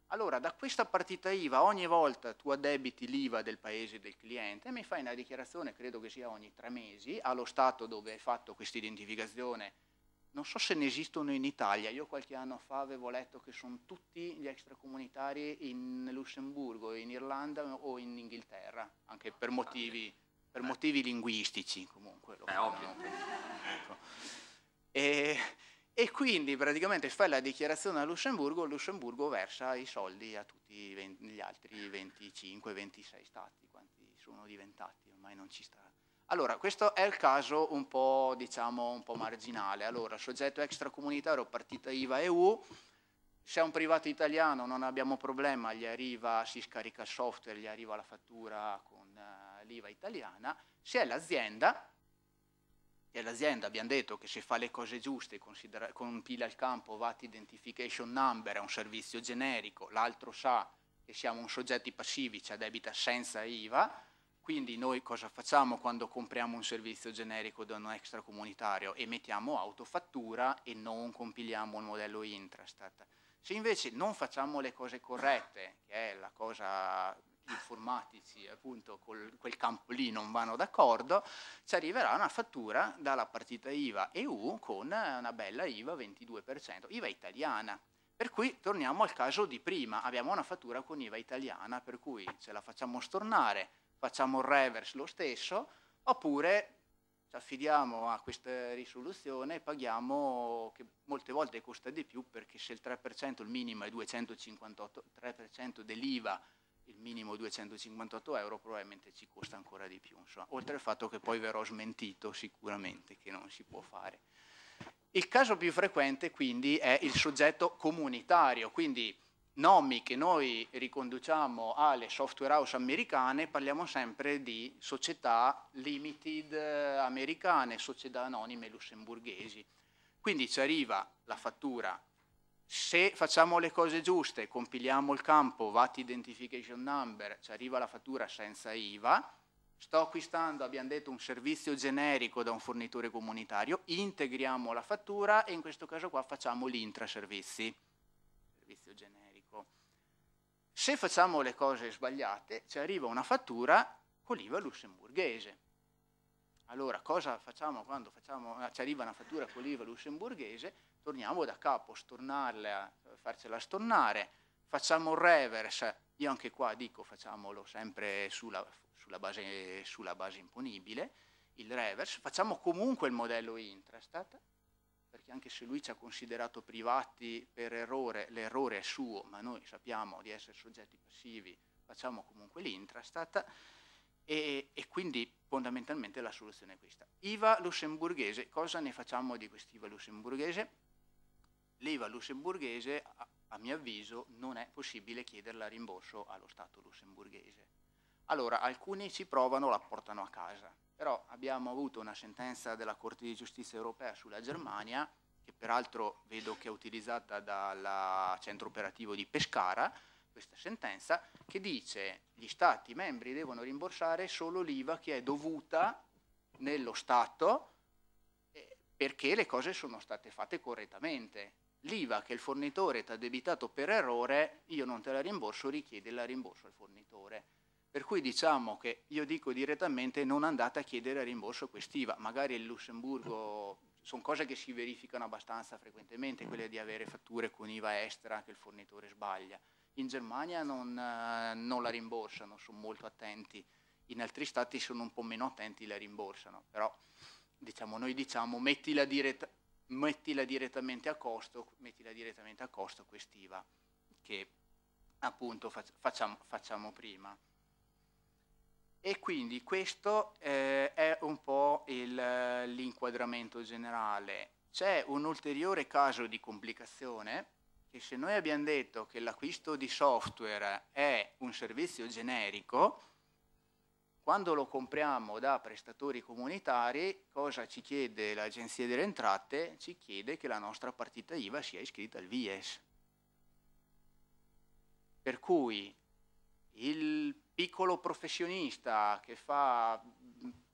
allora da questa partita IVA ogni volta tu addebiti l'IVA del paese del cliente, mi fai una dichiarazione, credo che sia ogni tre mesi, allo Stato dove hai fatto questa identificazione. Non so se ne esistono in Italia, io qualche anno fa avevo letto che sono tutti gli extracomunitari in Lussemburgo, in Irlanda o in Inghilterra, anche per ah, motivi per motivi linguistici comunque. Lo Beh, ovvio. Ecco. E, e, quindi praticamente fai la dichiarazione a Lussemburgo, Lussemburgo versa i soldi a tutti gli altri 25-26 stati, quanti sono diventati, ormai non ci sta. Allora, questo è il caso un po', diciamo, un po' marginale. Allora, soggetto extracomunitario, partita IVA EU, se è un privato italiano non abbiamo problema, gli arriva, si scarica il software, gli arriva la fattura con eh, l'IVA italiana, se l'azienda, e l'azienda abbiamo detto che se fa le cose giuste, compila il campo VAT Identification Number, è un servizio generico, l'altro sa che siamo un soggetti passivi, cioè debita senza IVA, quindi noi cosa facciamo quando compriamo un servizio generico da un extracomunitario? Emettiamo autofattura e non compiliamo il modello Intrastat. Se invece non facciamo le cose corrette, che è la cosa informatici appunto con quel campo lì non vanno d'accordo, ci arriverà una fattura dalla partita IVA EU con una bella IVA 22%, IVA italiana. Per cui torniamo al caso di prima, abbiamo una fattura con IVA italiana, per cui ce la facciamo stornare, facciamo il reverse lo stesso, oppure ci affidiamo a questa risoluzione e paghiamo, che molte volte costa di più, perché se il 3% il minimo è 258, 3% dell'IVA il minimo 258 euro probabilmente ci costa ancora di più, insomma. oltre al fatto che poi verrò smentito sicuramente che non si può fare. Il caso più frequente quindi è il soggetto comunitario, quindi nomi che noi riconduciamo alle software house americane, parliamo sempre di società limited eh, americane, società anonime lussemburghesi. Quindi ci arriva la fattura se facciamo le cose giuste, compiliamo il campo, VAT identification number, ci arriva la fattura senza IVA, sto acquistando, abbiamo detto, un servizio generico da un fornitore comunitario, integriamo la fattura e in questo caso qua facciamo l'intraservizi, servizio generico. Se facciamo le cose sbagliate, ci arriva una fattura con l'IVA lussemburghese. Allora, cosa facciamo quando facciamo, ci arriva una fattura con l'IVA lussemburghese? torniamo da capo, stornarla, eh, farcela stornare, facciamo un reverse, io anche qua dico facciamolo sempre sulla, sulla, base, sulla base imponibile, il reverse, facciamo comunque il modello Intrastat, perché anche se lui ci ha considerato privati per errore, l'errore è suo, ma noi sappiamo di essere soggetti passivi, facciamo comunque l'Intrastat, e, e, quindi fondamentalmente la soluzione è questa. IVA lussemburghese, cosa ne facciamo di quest'IVA lussemburghese? l'IVA lussemburghese, a, a mio avviso, non è possibile chiederla a rimborso allo Stato lussemburghese. Allora, alcuni ci provano, la portano a casa, però abbiamo avuto una sentenza della Corte di Giustizia europea sulla Germania, che peraltro vedo che è utilizzata dal centro operativo di Pescara, questa sentenza, che dice gli Stati membri devono rimborsare solo l'IVA che è dovuta nello Stato eh, perché le cose sono state fatte correttamente l'IVA che il fornitore ti ha debitato per errore, io non te la rimborso, richiede la rimborso al fornitore. Per cui diciamo che io dico direttamente non andate a chiedere a rimborso quest'IVA, magari in Lussemburgo sono cose che si verificano abbastanza frequentemente, quelle di avere fatture con IVA extra che il fornitore sbaglia. In Germania non, eh, non la rimborsano, sono molto attenti, in altri stati sono un po' meno attenti, la rimborsano, però diciamo, noi diciamo mettila direttamente mettila direttamente a costo, mettila direttamente a costo quest'IVA che appunto facciamo, facciamo prima. E quindi questo eh, è un po' l'inquadramento generale. C'è un ulteriore caso di complicazione che se noi abbiamo detto che l'acquisto di software è un servizio generico, quando lo compriamo da prestatori comunitari, cosa ci chiede l'Agenzia delle Entrate? Ci chiede che la nostra partita IVA sia iscritta al VIES. Per cui il piccolo professionista che fa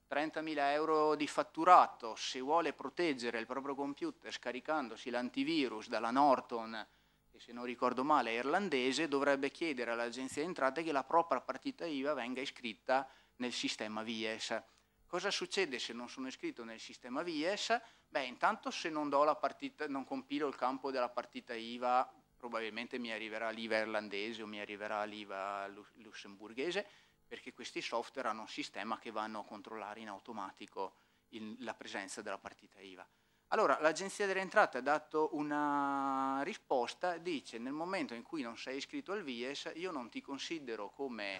30.000 euro di fatturato, se vuole proteggere il proprio computer scaricandosi l'antivirus dalla Norton, che se non ricordo male è irlandese, dovrebbe chiedere all'agenzia delle entrate che la propria partita IVA venga iscritta al nel sistema VIES. Cosa succede se non sono iscritto nel sistema VIES? Beh, intanto se non, partita, non compilo il campo della partita IVA, probabilmente mi arriverà l'IVA irlandese o mi arriverà l'IVA lussemburghese, perché questi software hanno un sistema che vanno a controllare in automatico il, la presenza della partita IVA. Allora, l'Agenzia delle Entrate ha dato una risposta, dice nel momento in cui non sei iscritto al VIES io non ti considero come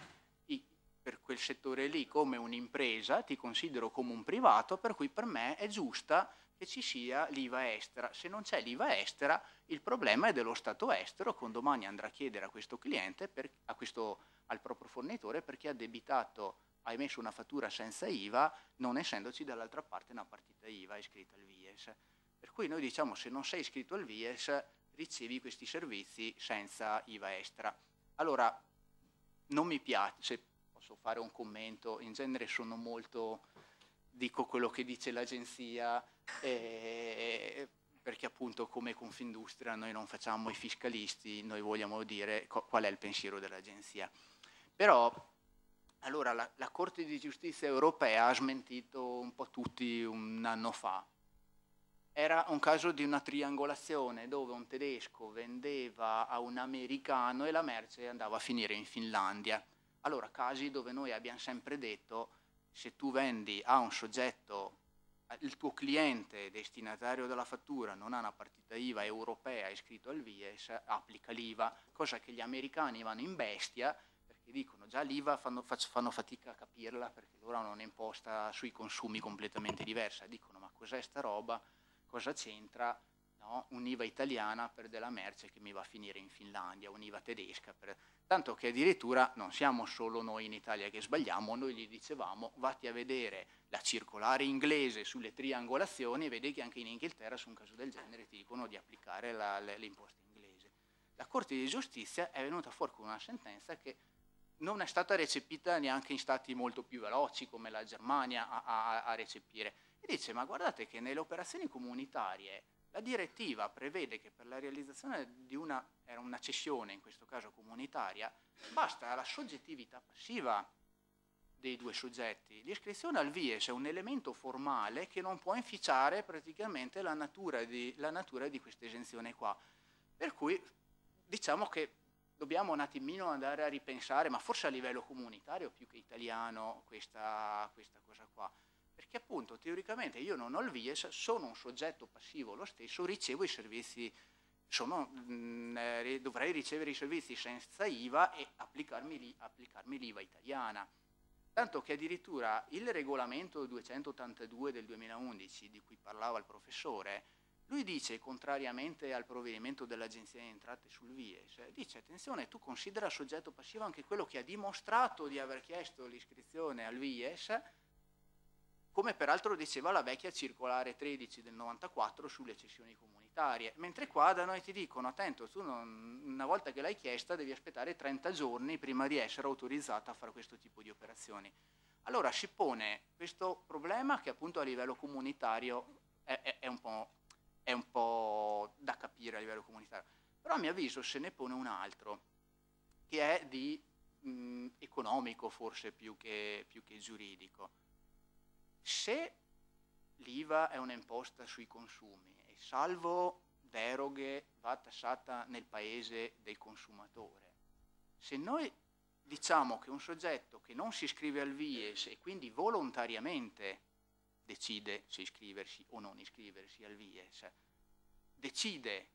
per quel settore lì come un'impresa, ti considero come un privato, per cui per me è giusta che ci sia l'IVA estera. Se non c'è l'IVA estera, il problema è dello Stato estero, con domani andrà a chiedere a questo cliente, per, a questo, al proprio fornitore, perché ha debitato, ha emesso una fattura senza IVA, non essendoci dall'altra parte una partita IVA iscritta al VIES. Per cui noi diciamo se non sei iscritto al VIES ricevi questi servizi senza IVA estera. Allora, non mi piace, posso fare un commento, in genere sono molto, dico quello che dice l'agenzia, eh, perché appunto come Confindustria noi non facciamo i fiscalisti, noi vogliamo dire qual è il pensiero dell'agenzia. Però allora, la, la, Corte di giustizia europea ha smentito un po' tutti un anno fa. Era un caso di una triangolazione dove un tedesco vendeva a un americano e la merce andava a finire in Finlandia allora casi dove noi abbiamo sempre detto se tu vendi a un soggetto il tuo cliente destinatario della fattura non ha una partita IVA europea iscritto al VIES, applica l'IVA, cosa che gli americani vanno in bestia perché dicono già l'IVA fanno, fanno, fatica a capirla perché loro hanno un'imposta sui consumi completamente diversa, dicono ma cos'è sta roba, cosa c'entra, no? un'IVA italiana per della merce che mi va a finire in Finlandia, un'IVA tedesca, per... tanto che addirittura non siamo solo noi in Italia che sbagliamo, noi gli dicevamo vatti a vedere la circolare inglese sulle triangolazioni e vedi che anche in Inghilterra su un caso del genere ti dicono di applicare l'imposta inglese. La Corte di Giustizia è venuta fuori con una sentenza che non è stata recepita neanche in stati molto più veloci come la Germania a, a, a recepire. E dice, ma guardate che nelle operazioni comunitarie la direttiva prevede che per la realizzazione di una, era una cessione in questo caso comunitaria, basta la soggettività passiva dei due soggetti. L'iscrizione al VIES è cioè un elemento formale che non può inficiare praticamente la natura di, la natura di questa esenzione qua. Per cui diciamo che dobbiamo un attimino andare a ripensare, ma forse a livello comunitario più che italiano, questa, questa cosa qua. Perché appunto teoricamente io non ho il VIES, sono un soggetto passivo lo stesso, ricevo i servizi, sono, mh, mm, eh, dovrei ricevere i servizi senza IVA e applicarmi, applicarmi l'IVA italiana. Tanto che addirittura il regolamento 282 del 2011, di cui parlava il professore, lui dice, contrariamente al provvedimento dell'Agenzia di Entrate sul VIES, dice attenzione, tu considera soggetto passivo anche quello che ha dimostrato di aver chiesto l'iscrizione al VIES come peraltro diceva la vecchia circolare 13 del 94 sulle cessioni comunitarie, mentre qua da noi ti dicono attento, tu non, una volta che l'hai chiesta devi aspettare 30 giorni prima di essere autorizzata a fare questo tipo di operazioni. Allora si pone questo problema che appunto a livello comunitario è, è, è, un, po', è un po' da capire a livello comunitario, però a mio avviso se ne pone un altro, che è di economico forse più che, più che giuridico se l'IVA è un'imposta sui consumi e salvo deroghe va tassata nel paese del consumatore, se noi diciamo che un soggetto che non si iscrive al VIES e quindi volontariamente decide se iscriversi o non iscriversi al VIES, decide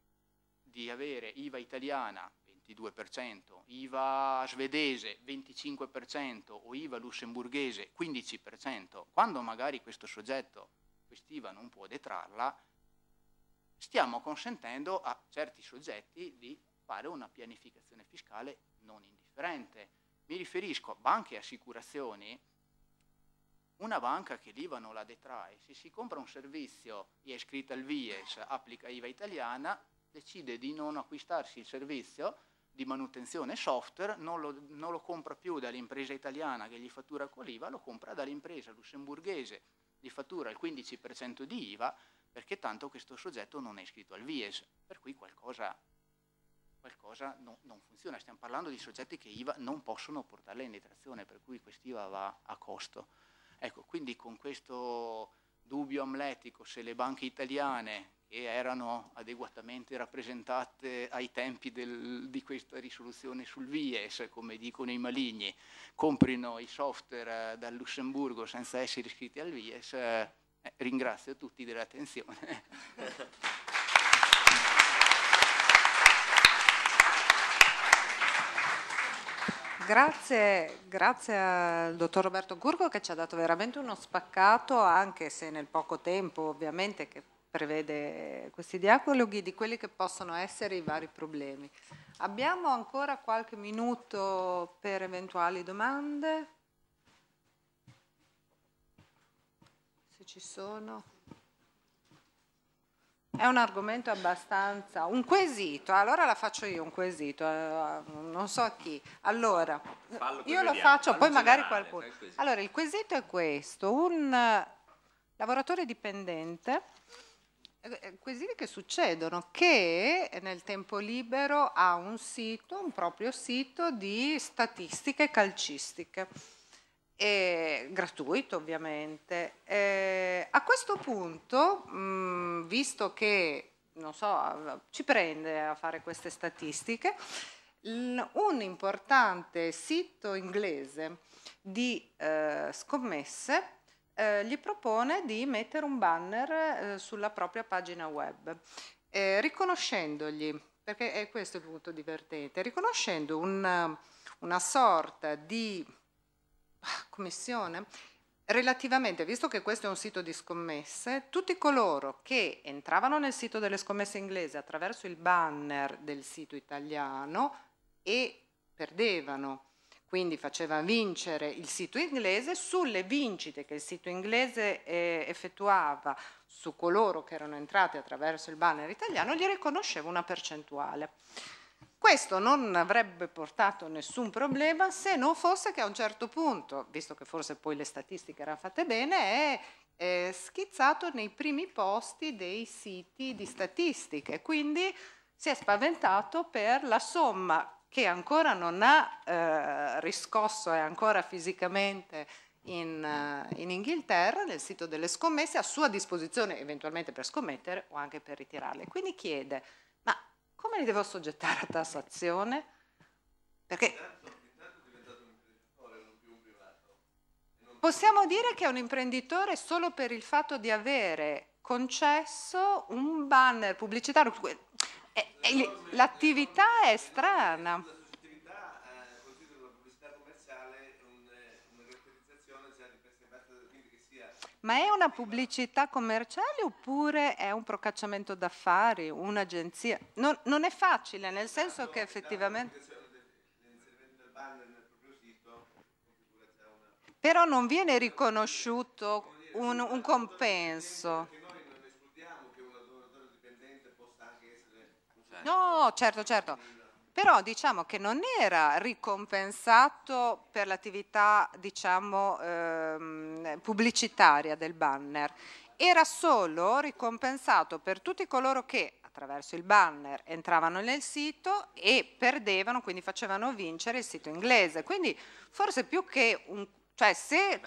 di avere IVA italiana 22%, IVA svedese 25% o IVA lussemburghese 15%, quando magari questo soggetto quest'IVA non può detrarla, stiamo consentendo a certi soggetti di fare una pianificazione fiscale non indifferente. Mi riferisco a banche e assicurazioni. Una banca che l'IVA non la detrae, se si compra un servizio e è iscritta al VIES, applica IVA italiana, decide di non acquistarsi il servizio, di manutenzione software, non lo, non lo compra più dall'impresa italiana che gli fattura con l'IVA, lo compra dall'impresa lussemburghese gli fattura il 15% di IVA perché tanto questo soggetto non è iscritto al VIES, per cui qualcosa, qualcosa no, non funziona. Stiamo parlando di soggetti che IVA non possono portarla in detrazione, per cui quest'IVA va a costo. Ecco, quindi con questo dubbio amletico se le banche italiane e erano adeguatamente rappresentate ai tempi del, di questa risoluzione sul VIES, come dicono i maligni, comprino i software eh, dal Lussemburgo senza essere iscritti al VIES, eh, eh, ringrazio tutti dell'attenzione. Grazie, grazie, al dottor Roberto Curco che ci ha dato veramente uno spaccato, anche se nel poco tempo ovviamente che prevede questi dialoghi di quelli che possono essere i vari problemi. Abbiamo ancora qualche minuto per eventuali domande? Se ci sono. È un argomento abbastanza... Un quesito, allora la faccio io un quesito, eh, non so a chi. Allora, io lo faccio, poi magari qualcuno... Allora, il quesito è questo. Un eh, lavoratore dipendente eh, eh, quesiti che succedono, che eh, nel tempo libero ha un sito, un proprio sito di statistiche calcistiche, e, gratuito ovviamente. E, a questo punto, mh, mm, visto che non so, ci prende a fare queste statistiche, un importante sito inglese di eh, scommesse eh, gli propone di mettere un banner eh, sulla propria pagina web, eh, riconoscendogli, perché è questo il punto divertente, riconoscendo un, una sorta di ah, commissione relativamente, visto che questo è un sito di scommesse, tutti coloro che entravano nel sito delle scommesse inglese attraverso il banner del sito italiano e perdevano quindi faceva vincere il sito inglese, sulle vincite che il sito inglese eh, effettuava su coloro che erano entrati attraverso il banner italiano gli riconosceva una percentuale. Questo non avrebbe portato nessun problema se non fosse che a un certo punto, visto che forse poi le statistiche erano fatte bene, è, schizzato nei primi posti dei siti di statistiche, quindi si è spaventato per la somma che ancora non ha eh, riscosso, è ancora fisicamente in, uh, in, Inghilterra, nel sito delle scommesse, a sua disposizione eventualmente per scommettere o anche per ritirarle. Quindi chiede, ma come li devo soggettare a tassazione? Perché... Possiamo dire che è un imprenditore solo per il fatto di avere concesso un banner pubblicitario, e, eh, e eh, l'attività è strana. Ma è una pubblicità commerciale oppure è un procacciamento d'affari, un'agenzia? Non, non, è facile, nel senso che effettivamente... Però non viene riconosciuto un, un compenso. No, certo, certo. Però diciamo che non era ricompensato per l'attività diciamo, ehm, pubblicitaria del banner, era solo ricompensato per tutti coloro che attraverso il banner entravano nel sito e perdevano, quindi facevano vincere il sito inglese. Quindi forse più che un... cioè se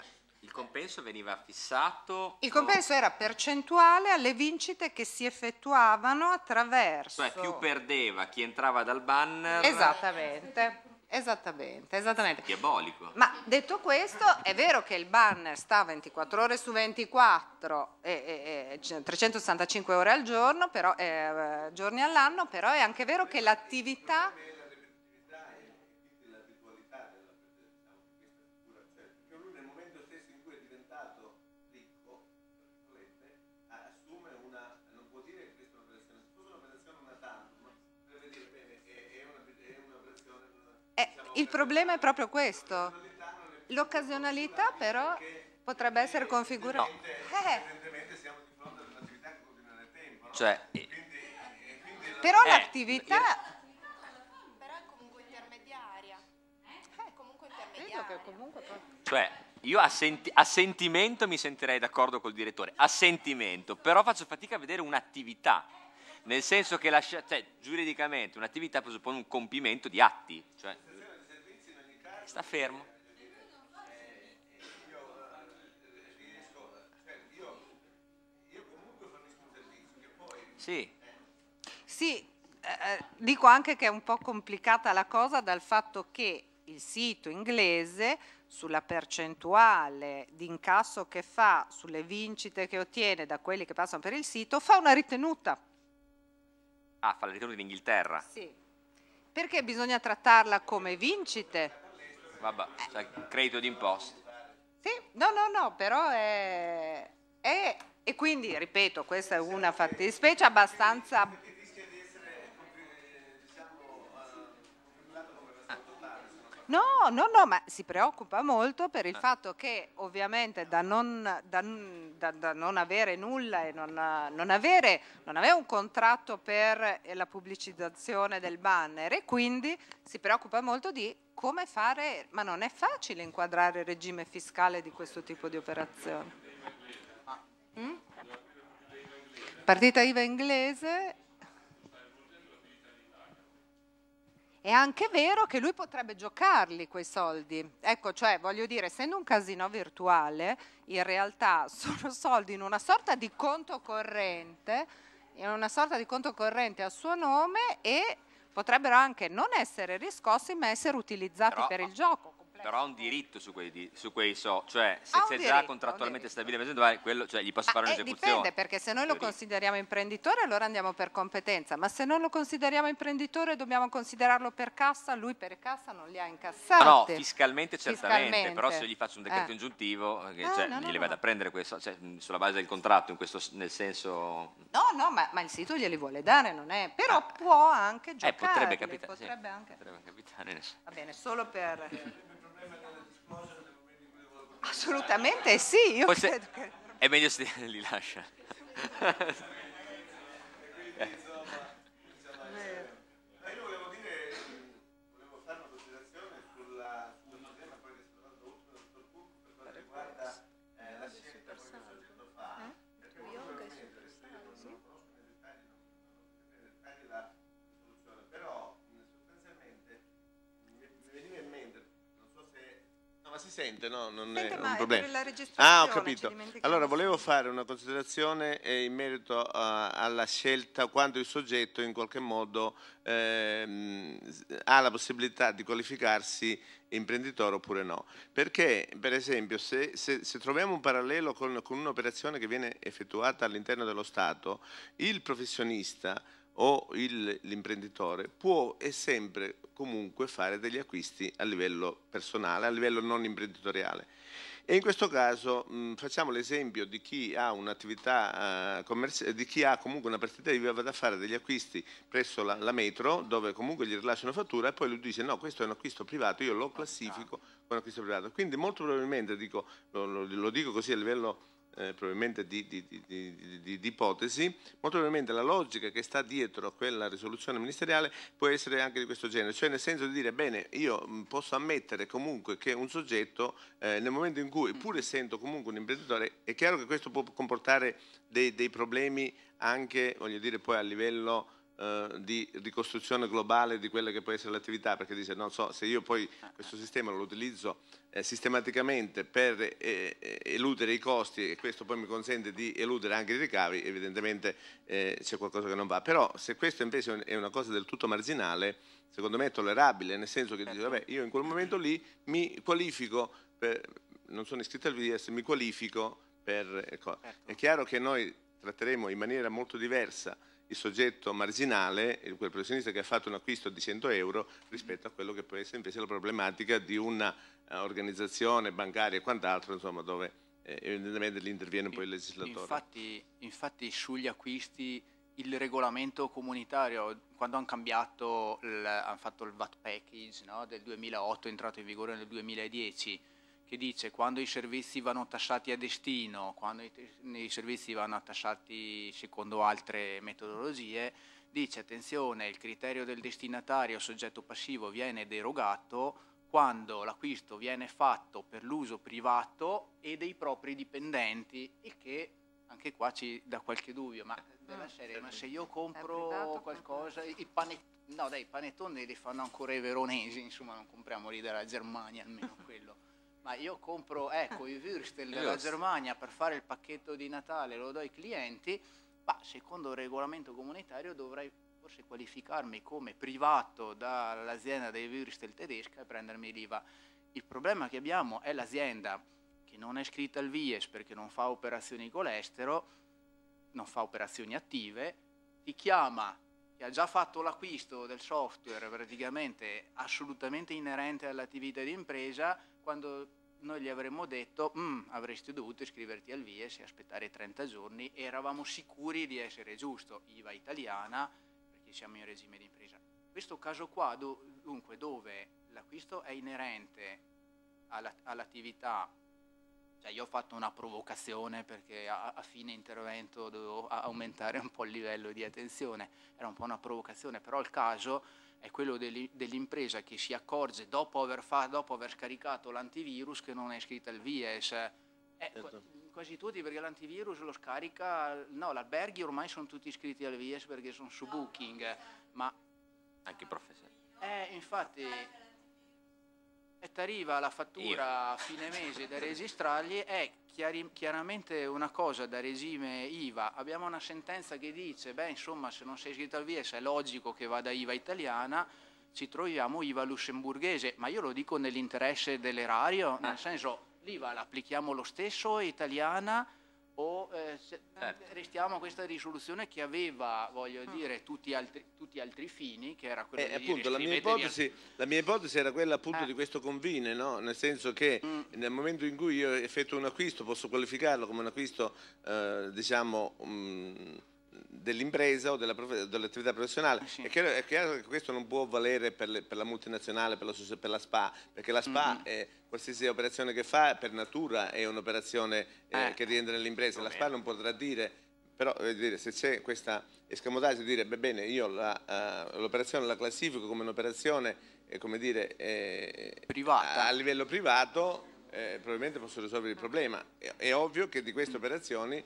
il compenso veniva fissato? Il compenso o... era percentuale alle vincite che si effettuavano attraverso... Cioè più perdeva chi entrava dal banner... Esattamente. Esattamente, esattamente. Diabolico. Ma detto questo, è vero che il banner sta 24 ore su 24, e, e, e 365 cioè, ore al giorno, però, eh, giorni all'anno, però è anche vero che l'attività... Il problema è proprio questo. L'occasionalità però potrebbe essere configurata. No. Eh. Evidentemente siamo di fronte ad un'attività che continua nel tempo. Cioè, eh, eh, è comunque intermediaria. però comunque... l'attività... Cioè, io a, senti- a, sentimento mi sentirei d'accordo col direttore, a sentimento, però faccio fatica a vedere un'attività, nel senso che lascia- cioè, giuridicamente un'attività presuppone un compimento di atti. Cioè sta fermo. Sì. Sì, eh, eh, dico anche che è un po' complicata la cosa dal fatto che il sito inglese sulla percentuale di incasso che fa sulle vincite che ottiene da quelli che passano per il sito fa una ritenuta. Ah, fa la ritenuta in Inghilterra? Sì. Perché bisogna trattarla come vincite? Vabbè, sai, cioè, credito d'imposta. Sì, no, no, no, però è, è... E quindi, ripeto, questa è una fattispecie abbastanza No, no, no, ma si preoccupa molto per il ah. fatto che ovviamente da non, da, da, da non avere nulla e non, non, avere, non avere un contratto per eh, la pubblicizzazione del banner e quindi si preoccupa molto di come fare, ma non è facile inquadrare il regime fiscale di questo tipo di operazione. Mm? Partita IVA inglese È anche vero che lui potrebbe giocarli quei soldi. Ecco, cioè, voglio dire, essendo un casino virtuale, in realtà sono soldi in una sorta di conto corrente, in una sorta di conto corrente a suo nome e potrebbero anche non essere riscossi ma essere utilizzati Però, per il gioco. Però ha un diritto su quei, di, su quei so, cioè se c'è già contrattualmente stabile percentuale, quello, cioè, gli posso ma fare eh, un'esecuzione. Dipende, perché se noi lo consideriamo imprenditore allora andiamo per competenza, ma se non lo consideriamo imprenditore dobbiamo considerarlo per cassa, lui per cassa non li ha incassati. No, fiscalmente certamente, fiscalmente. però se gli faccio un decreto eh. ingiuntivo, eh, ah, cioè, no, no, glieli no, vado a prendere questo, cioè, sulla base del contratto, questo, nel senso... No, no, ma, ma, il sito glieli vuole dare, non è... Però ah. può anche giocare. Eh, potrebbe capitare. Potrebbe sì, anche... Potrebbe capitare. Va bene, solo per... Assolutamente sì, io Forse credo che... È meglio se li lascia. sente, no, non sente, è un problema. ah, ho capito. Allora, volevo fare una considerazione eh, in merito uh, alla scelta quando il soggetto in qualche modo ehm, ha la possibilità di qualificarsi imprenditore oppure no. Perché, per esempio, se, se, se troviamo un parallelo con, con un'operazione che viene effettuata all'interno dello Stato, il professionista o l'imprenditore può e sempre comunque fare degli acquisti a livello personale, a livello non imprenditoriale. E in questo caso mh, facciamo l'esempio di chi ha un'attività eh, commerciale, di chi ha comunque una partita di va da fare degli acquisti presso la, la, metro dove comunque gli rilascia una fattura e poi lui dice no questo è un acquisto privato, io lo classifico come acquisto privato. Quindi molto probabilmente, dico, lo, lo, lo dico così a livello eh, probabilmente di, di, di, di, ipotesi, molto probabilmente la logica che sta dietro quella risoluzione ministeriale può essere anche di questo genere, cioè nel senso di dire bene, io mm, posso ammettere comunque che un soggetto eh, nel momento in cui, pur essendo comunque un imprenditore, è chiaro che questo può comportare dei, dei problemi anche, voglio dire, poi a livello eh, di ricostruzione globale di quella che può essere l'attività, perché dice, non so, se io poi questo sistema lo utilizzo eh, sistematicamente per eh, eh eludere i costi e questo poi mi consente di eludere anche i ricavi, evidentemente eh, c'è qualcosa che non va. Però se questo invece è una cosa del tutto marginale, secondo me è tollerabile, nel senso che dice, certo. vabbè, io in quel momento lì mi qualifico, per, non sono iscritto al VDS, mi qualifico per... Ecco. Certo. È chiaro che noi tratteremo in maniera molto diversa il soggetto marginale, quel professionista che ha fatto un acquisto di 100 euro rispetto a quello che può essere invece la problematica di un'organizzazione eh, bancaria e quant'altro, insomma, dove eh, evidentemente lì interviene poi il legislatore. Infatti, infatti sugli acquisti il regolamento comunitario, quando hanno cambiato, il, hanno fatto il VAT package no, del 2008, è entrato in vigore nel 2010, che dice quando i servizi vanno tassati a destino, quando i, i servizi vanno tassati secondo altre metodologie, dice attenzione il criterio del destinatario soggetto passivo viene derogato quando l'acquisto viene fatto per l'uso privato e dei propri dipendenti, il che anche qua ci dà qualche dubbio, ma della ah. serie, ma se io compro qualcosa, i panettoni, no dai, i panettoni li fanno ancora i veronesi, insomma non compriamoli dalla Germania almeno quello. Ma io compro, ecco, i Würstel della Germania per fare il pacchetto di Natale, lo do ai clienti, ma secondo il regolamento comunitario dovrei forse qualificarmi come privato dall'azienda dei Würstel tedesca e prendermi l'IVA. Il problema che abbiamo è l'azienda che non è iscritta al VIES perché non fa operazioni con l'estero, non fa operazioni attive, ti chiama che ha già fatto l'acquisto del software praticamente assolutamente inerente all'attività di impresa, quando noi gli avremmo detto mm, avresti dovuto iscriverti al VIES e aspettare 30 giorni, eravamo sicuri di essere giusto, IVA italiana, perché siamo in regime di impresa. Questo caso qua, dunque, dove l'acquisto è inerente all'attività, cioè io ho fatto una provocazione perché a, a fine intervento dovevo aumentare un po' il livello di attenzione, era un po' una provocazione, però il caso è quello dell'impresa che si accorge dopo aver, fa, dopo aver scaricato l'antivirus che non è iscritta al VIES. Eh, certo. Quasi tutti perché l'antivirus lo scarica, no, l'alberghi ormai sono tutti iscritti al VIES perché sono su Booking, ma... Anche i professori. Eh, infatti e ti arriva la fattura a fine mese da registrargli è chiari, chiaramente una cosa da regime IVA. Abbiamo una sentenza che dice, beh insomma se non sei iscritto al VIES è logico che vada IVA italiana, ci troviamo IVA lussemburghese, ma io lo dico nell'interesse dell'erario, nel ah. senso l'IVA l'applichiamo lo stesso, italiana, o eh, se, eh, certo. restiamo a questa risoluzione che aveva, voglio ah. dire, tutti altri, tutti altri fini, che era quella eh, di appunto, la mia, ipotesi, la mia, ipotesi, era quella appunto eh. di questo convine, no? nel senso che mm. nel momento in cui io effettuo un acquisto, posso qualificarlo come un acquisto, eh, diciamo... Um, dell'impresa o dell'attività professionale. Eh, sì. è, chiaro, è, chiaro, che questo non può valere per, le, per la multinazionale, per la, per la, SPA, perché la SPA mm -hmm. è, qualsiasi operazione che fa per natura è un'operazione eh, eh, che rientra nell'impresa. La SPA non potrà dire, però eh, dire, se c'è questa escamotage, di dire, beh, bene, io eh, l'operazione la, uh, la classifico come un'operazione eh, a livello privato, probabilmente posso risolvere il problema. È, è ovvio che di queste operazioni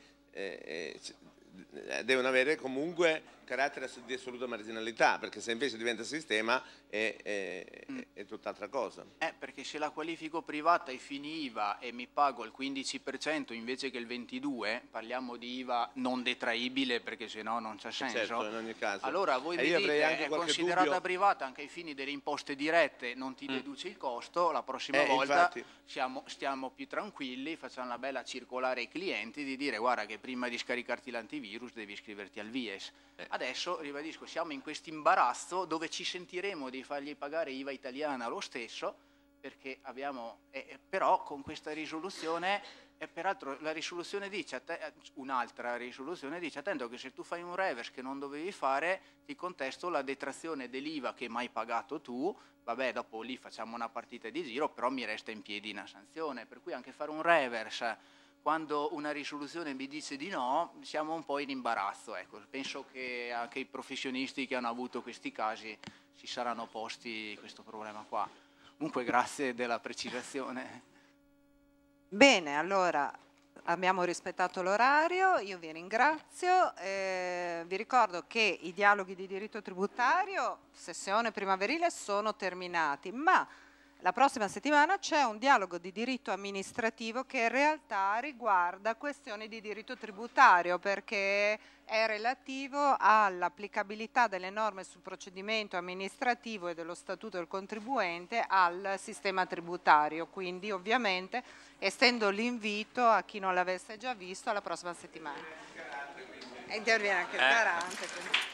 eh, devono avere comunque carattere di assoluta marginalità, perché se invece diventa sistema è, è, mm. è tutt'altra cosa. Eh, perché se la qualifico privata e fini IVA e mi pago il 15% invece che il 22%, parliamo di IVA non detraibile perché se no non c'è eh, certo, senso. Certo, in ogni caso. Allora voi e eh, mi dite, è considerata dubbio... privata anche ai fini delle imposte dirette, non ti mm. deduci il costo, la prossima eh, volta siamo, stiamo più tranquilli, facciamo la bella circolare ai clienti di dire guarda che prima di scaricarti l'antivirus devi iscriverti al VIES. Adesso, ribadisco, siamo in questo imbarazzo dove ci sentiremo di fargli pagare IVA italiana lo stesso, perché abbiamo, eh, eh però con questa risoluzione, e eh, peraltro la risoluzione dice, eh, un'altra risoluzione dice, attento che se tu fai un reverse che non dovevi fare, ti contesto la detrazione dell'IVA che mai pagato tu, vabbè dopo lì facciamo una partita di giro, però mi resta in piedi una sanzione, per cui anche fare un reverse quando una risoluzione mi dice di no, siamo un po' in imbarazzo. Ecco. Penso che anche i professionisti che hanno avuto questi casi si saranno posti questo problema qua. Comunque grazie della precisazione. Bene, allora abbiamo rispettato l'orario, io vi ringrazio, eh, vi ricordo che i dialoghi di diritto tributario, sessione primaverile, sono terminati, ma la prossima settimana c'è un dialogo di diritto amministrativo che in realtà riguarda questioni di diritto tributario perché è relativo all'applicabilità delle norme sul procedimento amministrativo e dello statuto del contribuente al sistema tributario. Quindi ovviamente estendo l'invito a chi non l'avesse già visto alla prossima settimana. Interviene anche il eh. garante.